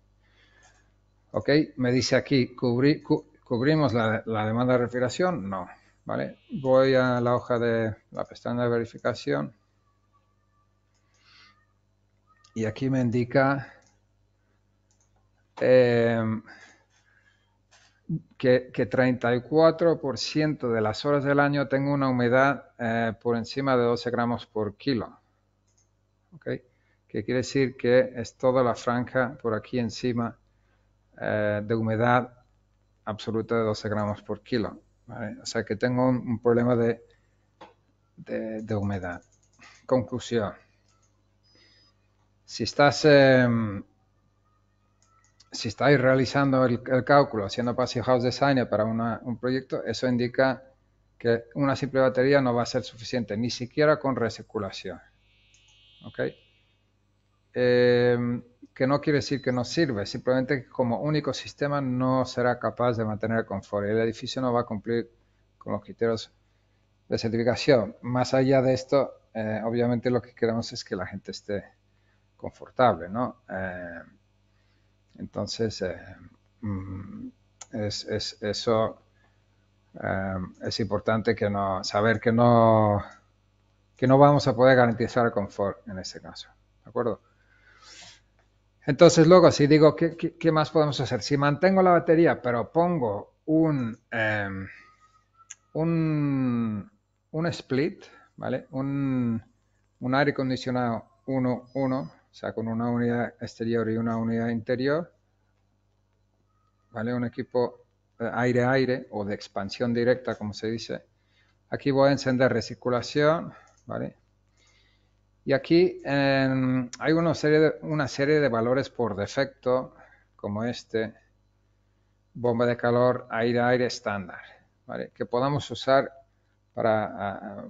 ¿Ok? Me dice aquí, ¿cubrimos la, demanda de refrigeración? No. ¿Vale? Voy a la hoja de la pestaña de verificación. Y aquí me indica... Eh, que, 34% de las horas del año tengo una humedad eh, por encima de 12 gramos por kilo. ¿ok? Que quiere decir que es toda la franja por aquí encima eh, de humedad absoluta de 12 gramos por kilo. O sea que tengo un, problema de, de, humedad. Conclusión si estás em, si estáis realizando el, cálculo haciendo Passive House design para un proyecto, eso indica que una simple batería no va a ser suficiente, ni siquiera con recirculación. ¿Ok? Em, que no quiere decir que no sirve, simplemente que como único sistema no será capaz de mantener el confort y el edificio no va a cumplir con los criterios de certificación. Más allá de esto, eh, obviamente lo que queremos es que la gente esté confortable, ¿no? Eh, entonces, eh, mm, es, es, eso eh, es importante que no, saber que no, que no vamos a poder garantizar el confort en este caso. ¿De acuerdo? Entonces, luego, si digo, ¿qué, qué, más podemos hacer? Si mantengo la batería, pero pongo un, eh, un, split, ¿vale? Un, un aire acondicionado 1-1 o sea, con una unidad exterior y una unidad interior, ¿vale? Un equipo aire-aire o de expansión directa, como se dice. Aquí voy a encender recirculación, ¿vale? Y aquí em, hay una serie, de, una serie de valores por defecto, como este, bomba de calor aire-aire estándar, ¿vale? que podamos usar para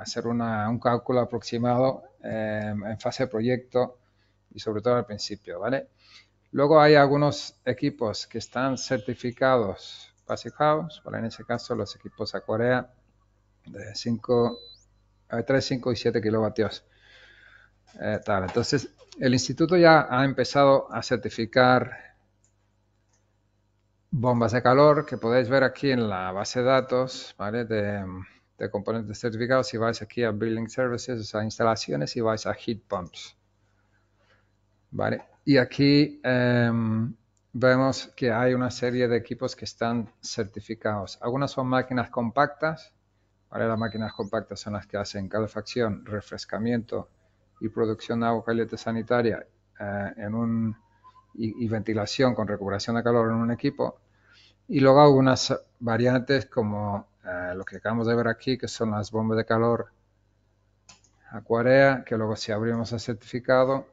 hacer un cálculo aproximado Em, en fase de proyecto y sobre todo al principio, ¿vale? Luego hay algunos equipos que están certificados paseados, House, ¿vale? en ese caso los equipos a Corea de 5, 3, 5 y 7 kilovatios. Eh, Entonces, el instituto ya ha empezado a certificar bombas de calor que podéis ver aquí en la base de datos ¿vale? de, de componentes certificados y vais aquí a Building Services, o instalaciones, y vais a Heat Pumps. Vale, y aquí em, vemos que hay una serie de equipos que están certificados. Algunas son máquinas compactas, ¿vale? Las máquinas compactas son las que hacen calefacción, refrescamiento y producción de agua caliente sanitaria eh, en un, y, y ventilación con recuperación de calor en un equipo. Y luego algunas variantes como lo que acabamos de ver aquí, que son las bombas de calor acuarea, que luego si abrimos el certificado,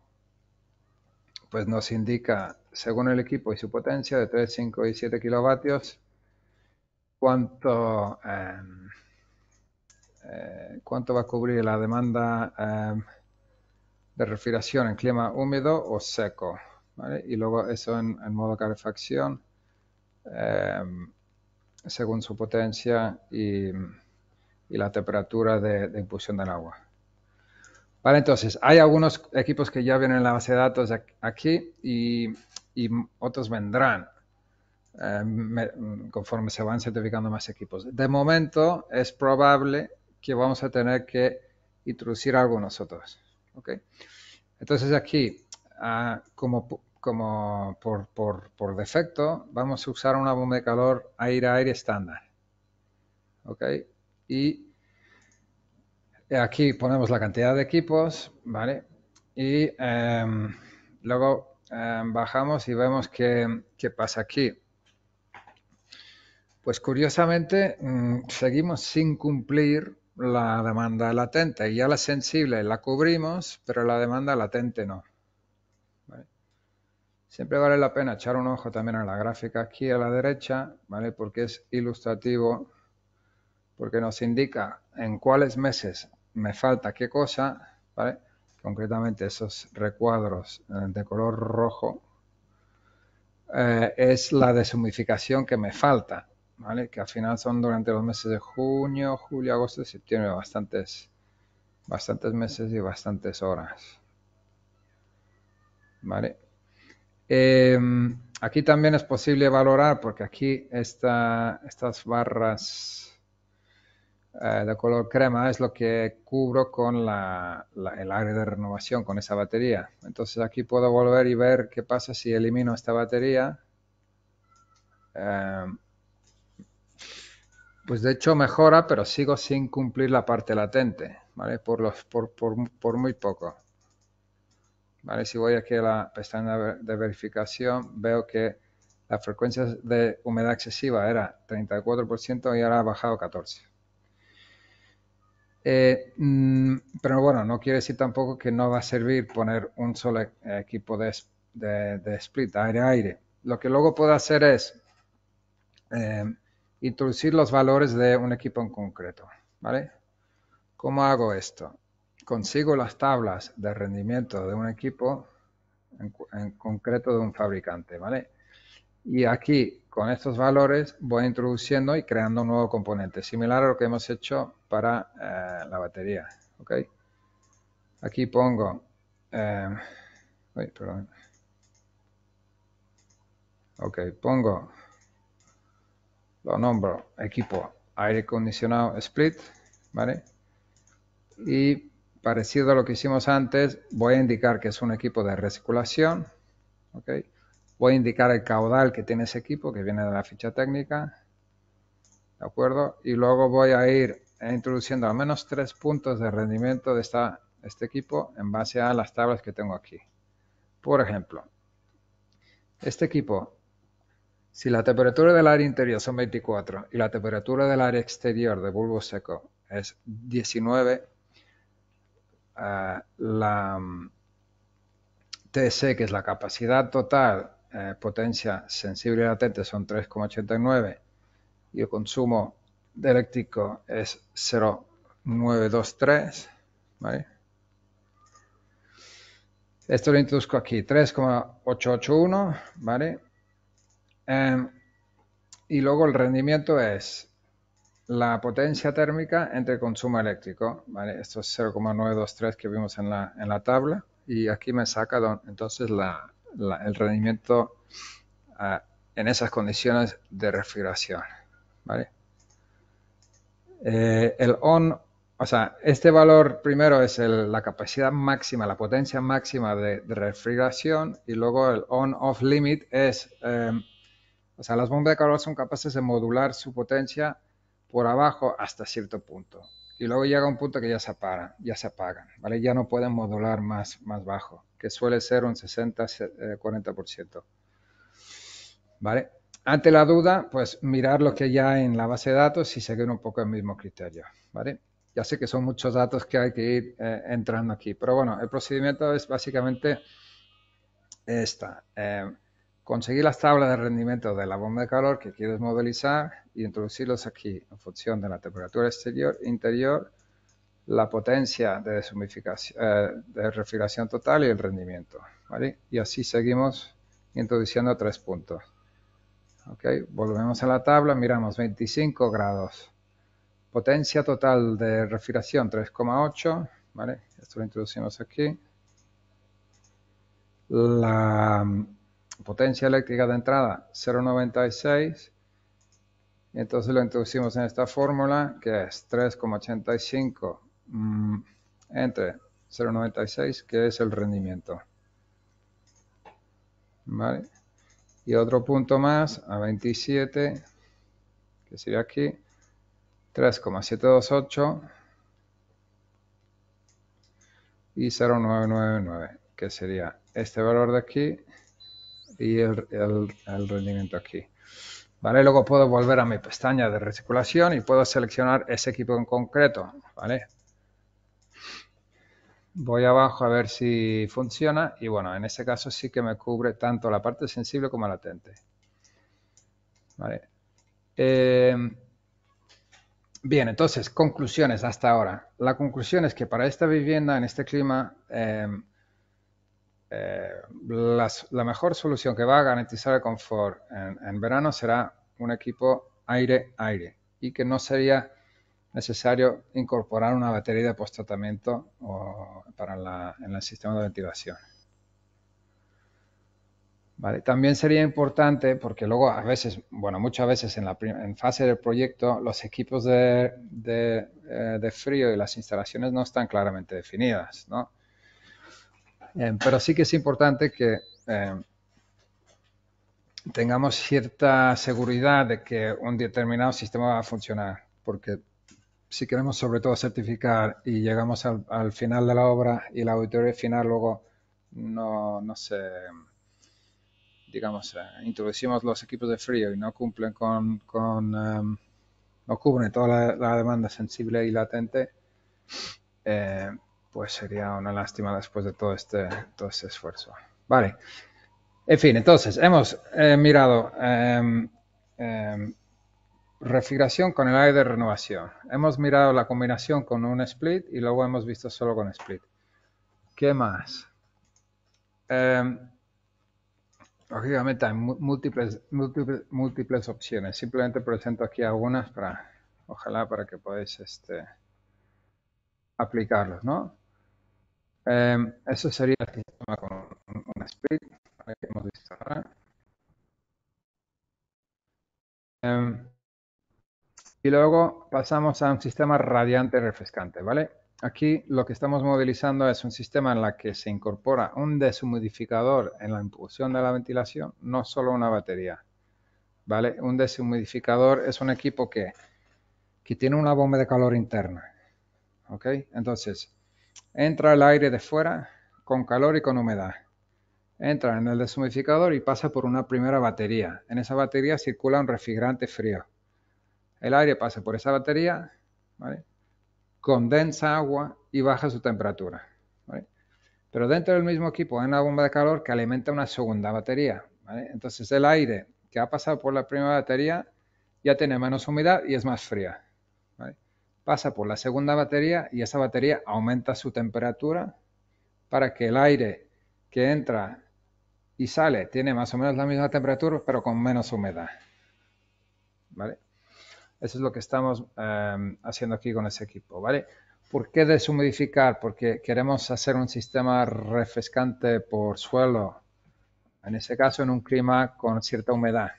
pues nos indica, según el equipo y su potencia, de 3, 5 y 7 kilovatios, cuánto, em, eh, cuánto va a cubrir la demanda em, de refrigeración en clima húmedo o seco. Y luego eso en, en modo calefacción em, según su potencia y, la temperatura de, impulsión del agua. Vale, entonces, hay algunos equipos que ya vienen en la base de datos aquí y, otros vendrán eh, conforme se van certificando más equipos. De momento, es probable que vamos a tener que introducir algo nosotros. ¿okay? Entonces, aquí, ah, como como por, por, por defecto, vamos a usar una bomba de calor aire-aire estándar. ¿Ok? Y aquí ponemos la cantidad de equipos, ¿vale? Y em, luego em, bajamos y vemos qué, qué, pasa aquí. Pues curiosamente mm, seguimos sin cumplir la demanda latente. Ya la sensible la cubrimos, pero la demanda latente no. Siempre vale la pena echar un ojo también a la gráfica aquí a la derecha, ¿vale? Porque es ilustrativo, porque nos indica en cuáles meses me falta qué cosa, ¿vale? Concretamente esos recuadros eh, de color rojo eh, es la deshumificación que me falta, ¿vale? Que al final son durante los meses de junio, julio, agosto y septiembre, bastantes, bastantes meses y bastantes horas, ¿vale? Em, aquí también es posible valorar porque aquí estas barras eh, de color crema es lo que cubro con el área de renovación, con esa batería. Entonces aquí puedo volver y ver qué pasa si elimino esta batería. Em, pues de hecho mejora, pero sigo sin cumplir la parte latente, por muy poco. Si voy aquí a la pestaña de verificación, veo que la frecuencia de humedad excesiva era 34% y ahora ha bajado 14%. Eh, mm, pero bueno, no quiere decir tampoco que no va a servir poner un solo e, equipo de, split aire-aire. Lo que luego puedo hacer es eh, introducir los valores de un equipo en concreto. ¿Cómo hago esto? consigo las tablas de rendimiento de un equipo, en, concreto de un fabricante, ¿vale? Y aquí, con estos valores, voy introduciendo y creando un nuevo componente, similar a lo que hemos hecho para eh, la batería, ¿ok? Aquí pongo... Eh, uy, perdón. Ok, pongo... Lo nombro equipo aire acondicionado split, ¿vale? Y parecido a lo que hicimos antes, voy a indicar que es un equipo de recirculación, Voy a indicar el caudal que tiene ese equipo, que viene de la ficha técnica. ¿De acuerdo? Y luego voy a ir introduciendo al menos tres puntos de rendimiento de esta, este equipo en base a las tablas que tengo aquí. Por ejemplo, este equipo, si la temperatura del área interior son 24 y la temperatura del área exterior de bulbo seco es 19, eh, la mm, TC, que es la capacidad total, eh, potencia sensible y latente, son 3,89 y el consumo de eléctrico es 0,923, Esto lo introduzco aquí, 3,881, ¿vale? Em, y luego el rendimiento es la potencia térmica entre consumo eléctrico. ¿vale? Esto es 0,923 que vimos en la, en la tabla y aquí me saca entonces la, el rendimiento ah, en esas condiciones de refrigeración. ¿vale? Eh, el on, o sea, este valor primero es la capacidad máxima, la potencia máxima de, refrigeración y luego el on-off limit es, eh, o sea, las bombas de calor son capaces de modular su potencia por abajo hasta cierto punto. Y luego llega un punto que ya se apaga, ya se apagan, ¿vale? Ya no pueden modular más, más bajo, que suele ser un 60-40%, eh, ¿vale? Ante la duda, pues mirar lo que ya hay en la base de datos y seguir un poco el mismo criterio, ¿vale? Ya sé que son muchos datos que hay que ir eh, entrando aquí, pero bueno, el procedimiento es básicamente esta. Eh, conseguir las tablas de rendimiento de la bomba de calor que quieres modelizar y introducirlos aquí en función de la temperatura exterior, interior, la potencia de, eh, de refrigeración total y el rendimiento. ¿vale? Y así seguimos introduciendo tres puntos. Okay, volvemos a la tabla, miramos 25 grados. Potencia total de refrigeración 3,8. ¿vale? Esto lo introducimos aquí. La potencia eléctrica de entrada 0,96. Entonces lo introducimos en esta fórmula que es 3,85 mm, entre 0,96 que es el rendimiento. ¿Vale? Y otro punto más a 27 que sería aquí 3,728 y 0,999 que sería este valor de aquí y el, rendimiento aquí. ¿Vale? Luego puedo volver a mi pestaña de recirculación y puedo seleccionar ese equipo en concreto, ¿vale? Voy abajo a ver si funciona y bueno, en este caso sí que me cubre tanto la parte sensible como la latente. ¿Vale? Eh, bien, entonces, conclusiones hasta ahora. La conclusión es que para esta vivienda, en este clima, eh, eh, la, mejor solución que va a garantizar el confort en, verano será un equipo aire-aire y que no sería necesario incorporar una batería de post-tratamiento para en el sistema de ventilación. También sería importante, porque luego a veces, bueno, muchas veces en la fase del proyecto, los equipos de, eh, de, frío y las instalaciones no están claramente definidas, ¿no? Em, pero sí que es importante que em, tengamos cierta seguridad de que un determinado sistema va a funcionar, porque si queremos sobre todo certificar y llegamos al, final de la obra y la auditoría final luego no, no se, digamos, eh, introducimos los equipos de frío y no cumplen con, con em, no cubren toda la, la, demanda sensible y latente, eh, pues sería una lástima después de todo este todo ese esfuerzo. Vale. En fin, entonces hemos eh, mirado em, em, refrigeración con el aire de renovación. Hemos mirado la combinación con un split y luego hemos visto solo con split. ¿Qué más? Em, lógicamente hay múltiples, múltiples, múltiples opciones. Simplemente presento aquí algunas para, ojalá para que podáis este, aplicarlos, ¿no? Em, eso sería el sistema con un split em, y luego pasamos a un sistema radiante refrescante, ¿vale? Aquí lo que estamos movilizando es un sistema en el que se incorpora un deshumidificador en la impulsión de la ventilación, no solo una batería. ¿Vale? Un deshumidificador es un equipo que, que tiene una bomba de calor interna. ¿Ok? Entonces, Entra el aire de fuera con calor y con humedad. Entra en el deshumidificador y pasa por una primera batería. En esa batería circula un refrigerante frío. El aire pasa por esa batería, condensa agua y baja su temperatura. Pero dentro del mismo equipo hay una bomba de calor que alimenta una segunda batería. Entonces el aire que ha pasado por la primera batería ya tiene menos humedad y es más fría pasa por la segunda batería y esa batería aumenta su temperatura para que el aire que entra y sale tiene más o menos la misma temperatura pero con menos humedad. ¿Vale? Eso es lo que estamos em, haciendo aquí con ese equipo. ¿Vale? ¿Por qué deshumidificar? Porque queremos hacer un sistema refrescante por suelo, en ese caso en un clima con cierta humedad.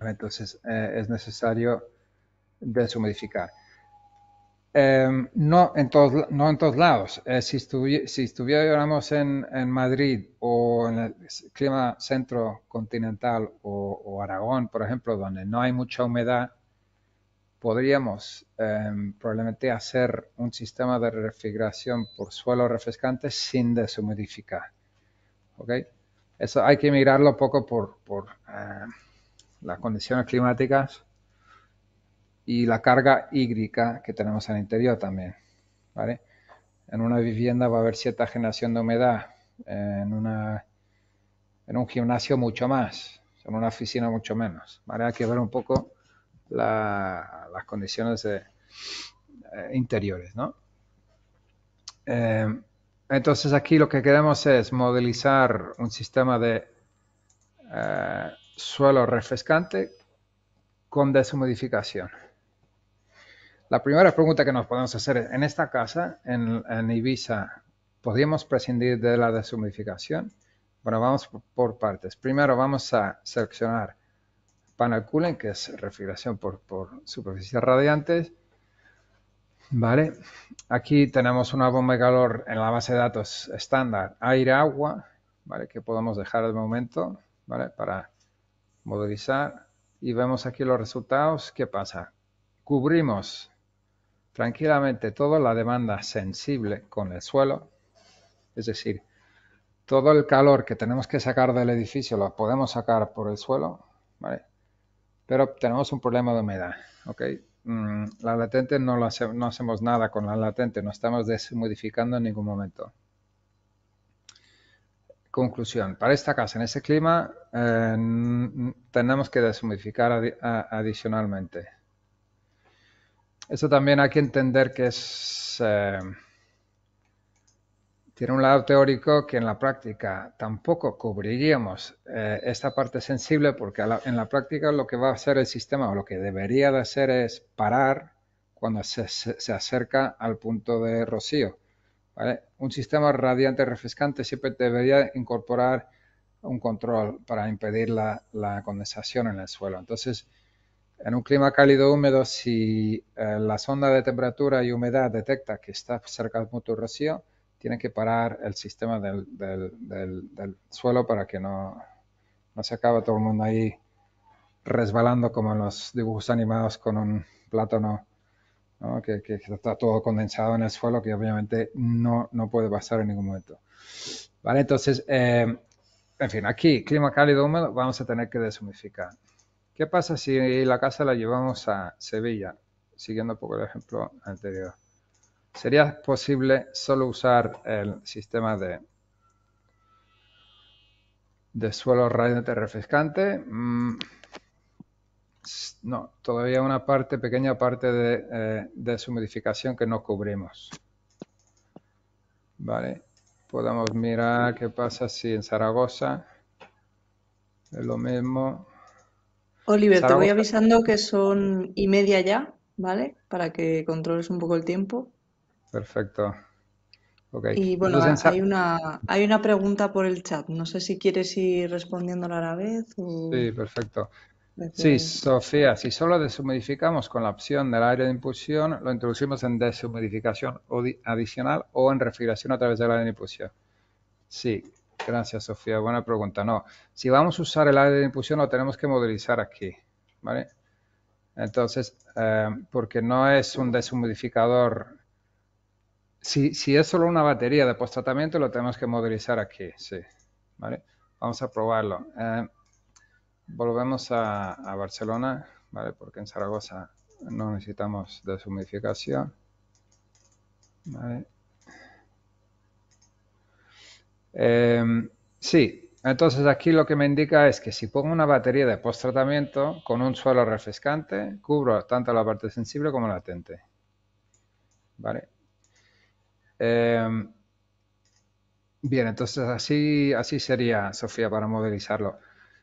Entonces eh, es necesario deshumidificar. Em, no, en todos, no en todos lados. Eh, si, si, estuviéramos en, Madrid o en el clima centro continental o, Aragón, por ejemplo, donde no hay mucha humedad, podríamos em, probablemente hacer un sistema de refrigeración por suelo refrescante sin deshumidificar. ¿Ok? Eso hay que mirarlo un poco por, por eh, las condiciones climáticas y la carga hídrica que tenemos al interior también. ¿vale? En una vivienda va a haber cierta generación de humedad, en, una, en un gimnasio mucho más, en una oficina mucho menos. ¿vale? Hay que ver un poco las condiciones de, eh, interiores. Eh, entonces aquí lo que queremos es modelizar un sistema de eh, suelo refrescante con deshumidificación la primera pregunta que nos podemos hacer es, en esta casa, en, Ibiza, ¿podríamos prescindir de la deshumidificación? Bueno, vamos por, partes. Primero vamos a seleccionar panel cooling, que es refrigeración por, por superficies radiantes. Vale, aquí tenemos una bomba de calor en la base de datos estándar, aire-agua, ¿vale? que podemos dejar al momento ¿vale? para modelizar. Y vemos aquí los resultados. ¿Qué pasa? Cubrimos tranquilamente toda la demanda sensible con el suelo, es decir, todo el calor que tenemos que sacar del edificio lo podemos sacar por el suelo, Pero tenemos un problema de humedad, ¿ok? Mm, la latente no, hacemos nada con la latente, no estamos desmodificando en ningún momento. Conclusión, para esta casa en ese clima eh, tenemos que deshumidificar adicionalmente. Esto también hay que entender que es... Eh, tiene un lado teórico que en la práctica tampoco cubriríamos eh, esta parte sensible porque en la práctica lo que va a hacer el sistema o lo que debería de hacer es parar cuando se, se, acerca al punto de rocío. Un sistema radiante refrescante siempre debería incorporar un control para impedir la, la condensación en el suelo. Entonces, en un clima cálido húmedo, si eh, la sonda de temperatura y humedad detecta que está cerca de punto rocío, tiene que parar el sistema del, suelo para que no, no, se acabe todo el mundo ahí resbalando como en los dibujos animados con un plátano ¿no? que, está todo condensado en el suelo que obviamente no, no puede pasar en ningún momento. Vale, entonces, eh, en fin, aquí clima cálido húmedo vamos a tener que deshumificar. ¿Qué pasa si la casa la llevamos a Sevilla? Siguiendo un poco el ejemplo anterior. Sería posible solo usar el sistema de, de suelo radiante refrescante. Mm, no, todavía una parte, pequeña parte de, eh, su modificación que no cubrimos. Vale, podemos mirar qué pasa si en Zaragoza es lo mismo. Oliver, te voy avisando que son y media ya, ¿vale? Para que controles un poco el tiempo. Perfecto. Y bueno, hay, una, hay una pregunta por el chat. No sé si quieres ir respondiéndola a la vez. Sí, perfecto. Sí, Sofía, si solo deshumidificamos con la opción del aire de impulsión, lo introducimos en deshumidificación adicional o en refrigeración a través del aire de impulsión. Sí, Gracias, Sofía. Buena pregunta. No, si vamos a usar el área de impulsión lo tenemos que modelizar aquí, ¿vale? Entonces, eh, porque no es un deshumidificador. Si, es solo una batería de post-tratamiento, lo tenemos que modelizar aquí, sí, ¿vale? Vamos a probarlo. Eh, volvemos a, a, Barcelona, ¿vale? Porque en Zaragoza no necesitamos deshumidificación, ¿vale? Em, sí, entonces aquí lo que me indica es que si pongo una batería de post-tratamiento con un suelo refrescante, cubro tanto la parte sensible como latente. ¿Vale? Em, bien, entonces así, así sería, Sofía, para movilizarlo.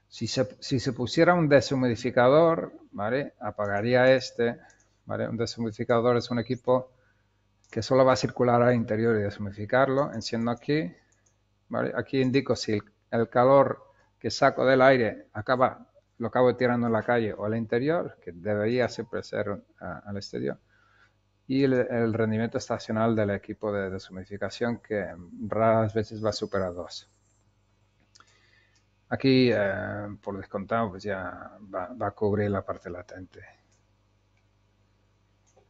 Si se, pusiera un deshumidificador, ¿vale? Apagaría este, ¿vale? Un deshumidificador es un equipo que solo va a circular al interior y deshumidificarlo. Enciendo aquí, Aquí indico si el, calor que saco del aire acaba, lo acabo tirando en la calle o al interior, que debería siempre ser uh, al exterior. Y el, rendimiento estacional del equipo de deshumidificación, que raras veces va a superar 2. Aquí, eh, por descontado, pues ya va, a cubrir la parte latente.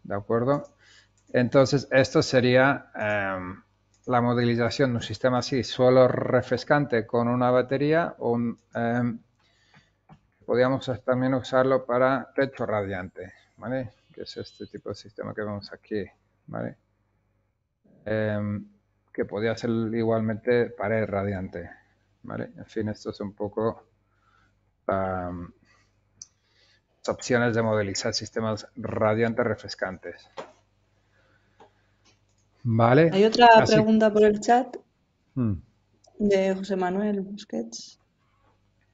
¿De acuerdo? Entonces, esto sería... Em, la modelización de un sistema así, solo refrescante con una batería, o em, podríamos también usarlo para techo radiante, ¿vale? Que es este tipo de sistema que vemos aquí, ¿vale? Em, que podría ser igualmente pared radiante, ¿vale? En fin, esto es un poco las opciones de modelizar sistemas radiantes refrescantes. Vale. Hay otra pregunta por el chat hmm. de José Manuel Busquets.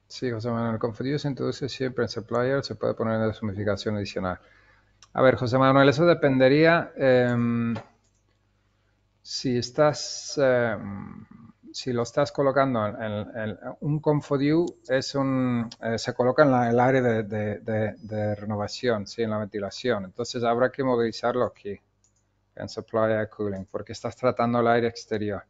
Sí, José Manuel, confundido se introduce siempre en supplier, se puede poner en la sumificación adicional. A ver, José Manuel, eso dependería em, si estás, em, si lo estás colocando en, un Confodu es un, eh, se coloca en, el área de, renovación, ¿sí? en la ventilación. Entonces habrá que movilizarlo aquí en supply air cooling, porque estás tratando el aire exterior,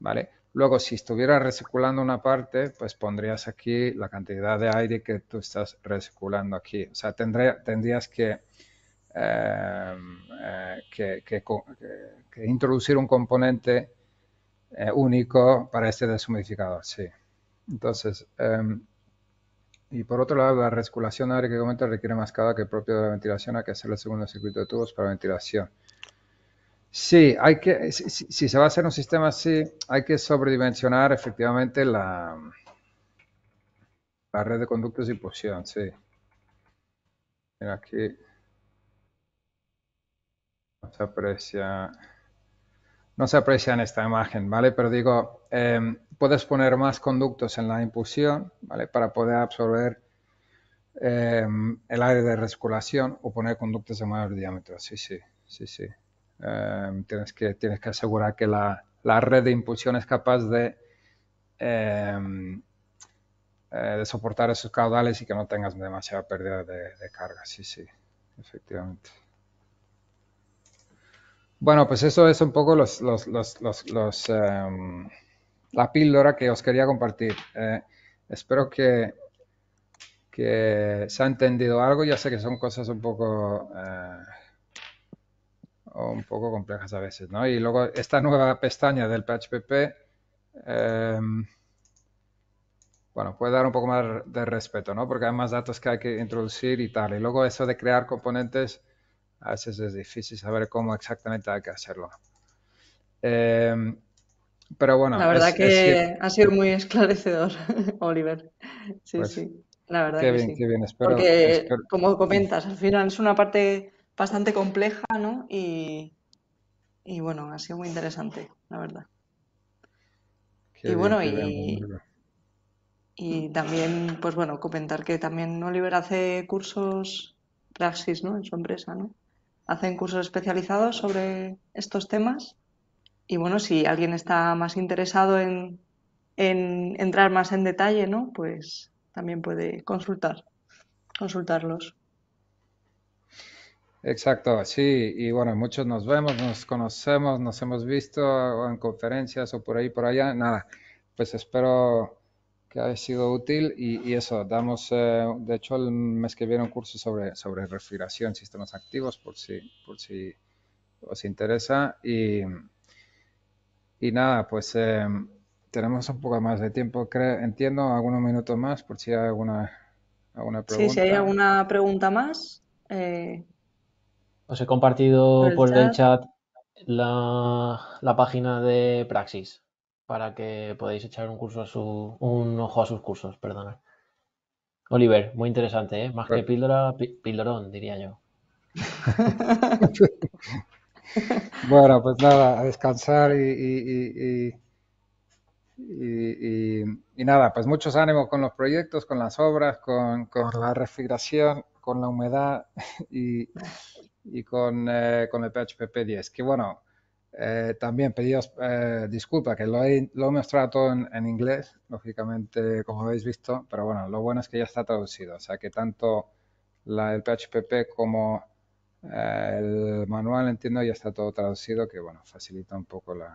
¿vale? Luego, si estuvieras recirculando una parte, pues pondrías aquí la cantidad de aire que tú estás recirculando aquí. O sea, tendría, tendrías que, em, eh, introducir un componente eh, único para este deshumidificador, sí. Entonces, em, y por otro lado, la recirculación de aire que comenta requiere más cada que el propio de la ventilación, hay que hacer el segundo circuito de tubos para ventilación. Sí, hay que, si, se va a hacer un sistema así, hay que sobredimensionar efectivamente la, la red de conductos y impulsión, sí. Mira aquí. No se aprecia. No se aprecia en esta imagen, ¿vale? Pero digo, em, puedes poner más conductos en la impulsión, ¿vale? Para poder absorber em, el aire de recirculación o poner conductos de mayor diámetro. Sí, sí, sí, sí. Em, tienes, que, tienes que asegurar que la, red de impulsión es capaz em, eh, de, soportar esos caudales y que no tengas demasiada pérdida de, carga. Sí, sí, efectivamente. Bueno, pues eso es un poco los, em, la píldora que os quería compartir. Eh, espero que, se ha entendido algo. Ya sé que son cosas un poco... Eh, un poco complejas a veces, ¿no? Y luego esta nueva pestaña del PHP, em, bueno, puede dar un poco más de respeto, ¿no? Porque hay más datos que hay que introducir y tal. Y luego eso de crear componentes, a veces es difícil saber cómo exactamente hay que hacerlo. Em, pero bueno. La verdad que ha sido muy esclarecedor, [laughs] Oliver. Sí, pues sí. La verdad que bien, sí. Qué bien, espero, Porque, como comentas, al final es una parte bastante compleja, ¿no? y bueno, ha sido muy interesante, la verdad. y bueno, y, también, pues bueno, comentar que también Oliver hace cursos, praxis, ¿no? En su empresa, ¿no? Hacen cursos especializados sobre estos temas. Y bueno, si alguien está más interesado en, en entrar más en detalle, ¿no? Pues también puede consultar, consultarlos. Exacto, sí, y bueno, muchos nos vemos, nos conocemos, nos hemos visto en conferencias o por ahí, por allá, nada, pues espero que haya sido útil y, eso, damos, eh, de hecho el mes que viene un curso sobre, sobre refrigeración, sistemas activos, por si, por si os interesa y, y nada, pues eh, tenemos un poco más de tiempo, entiendo, algunos minutos más por si hay alguna, alguna pregunta. Sí, si hay alguna pregunta más. Eh, os he compartido por el, chat, la, página de Praxis para que podáis echar un curso a un ojo a sus cursos, perdona. Oliver, muy interesante, ¿eh? Más que píldora, píldorón, diría yo. [laughs] bueno, pues nada, a descansar y, y, nada, pues muchos ánimos con los proyectos, con las obras, con, con la refrigeración, con la humedad [laughs] y y con, eh, con el PHP 10. Que bueno, eh, también pedidos eh, disculpa que lo he, lo he mostrado todo en, inglés, lógicamente, como habéis visto, pero bueno, lo bueno es que ya está traducido, o sea que tanto la, el PHPP como eh, el manual, entiendo, ya está todo traducido, que bueno, facilita un poco la,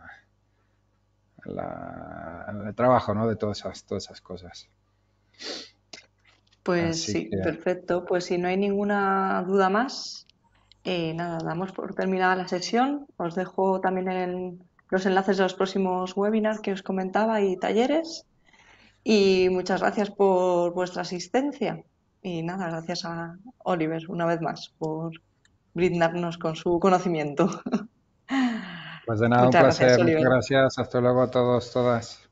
el trabajo ¿no? de todas esas, todas esas cosas. Pues sí, perfecto. Pues si no hay ninguna duda más, y eh, nada, damos por terminada la sesión. Os dejo también los enlaces de los próximos webinars que os comentaba y talleres. Y muchas gracias por vuestra asistencia. Y nada, gracias a Oliver una vez más por brindarnos con su conocimiento. Pues de nada, un placer. muchas gracias. Hasta luego a todos, todas.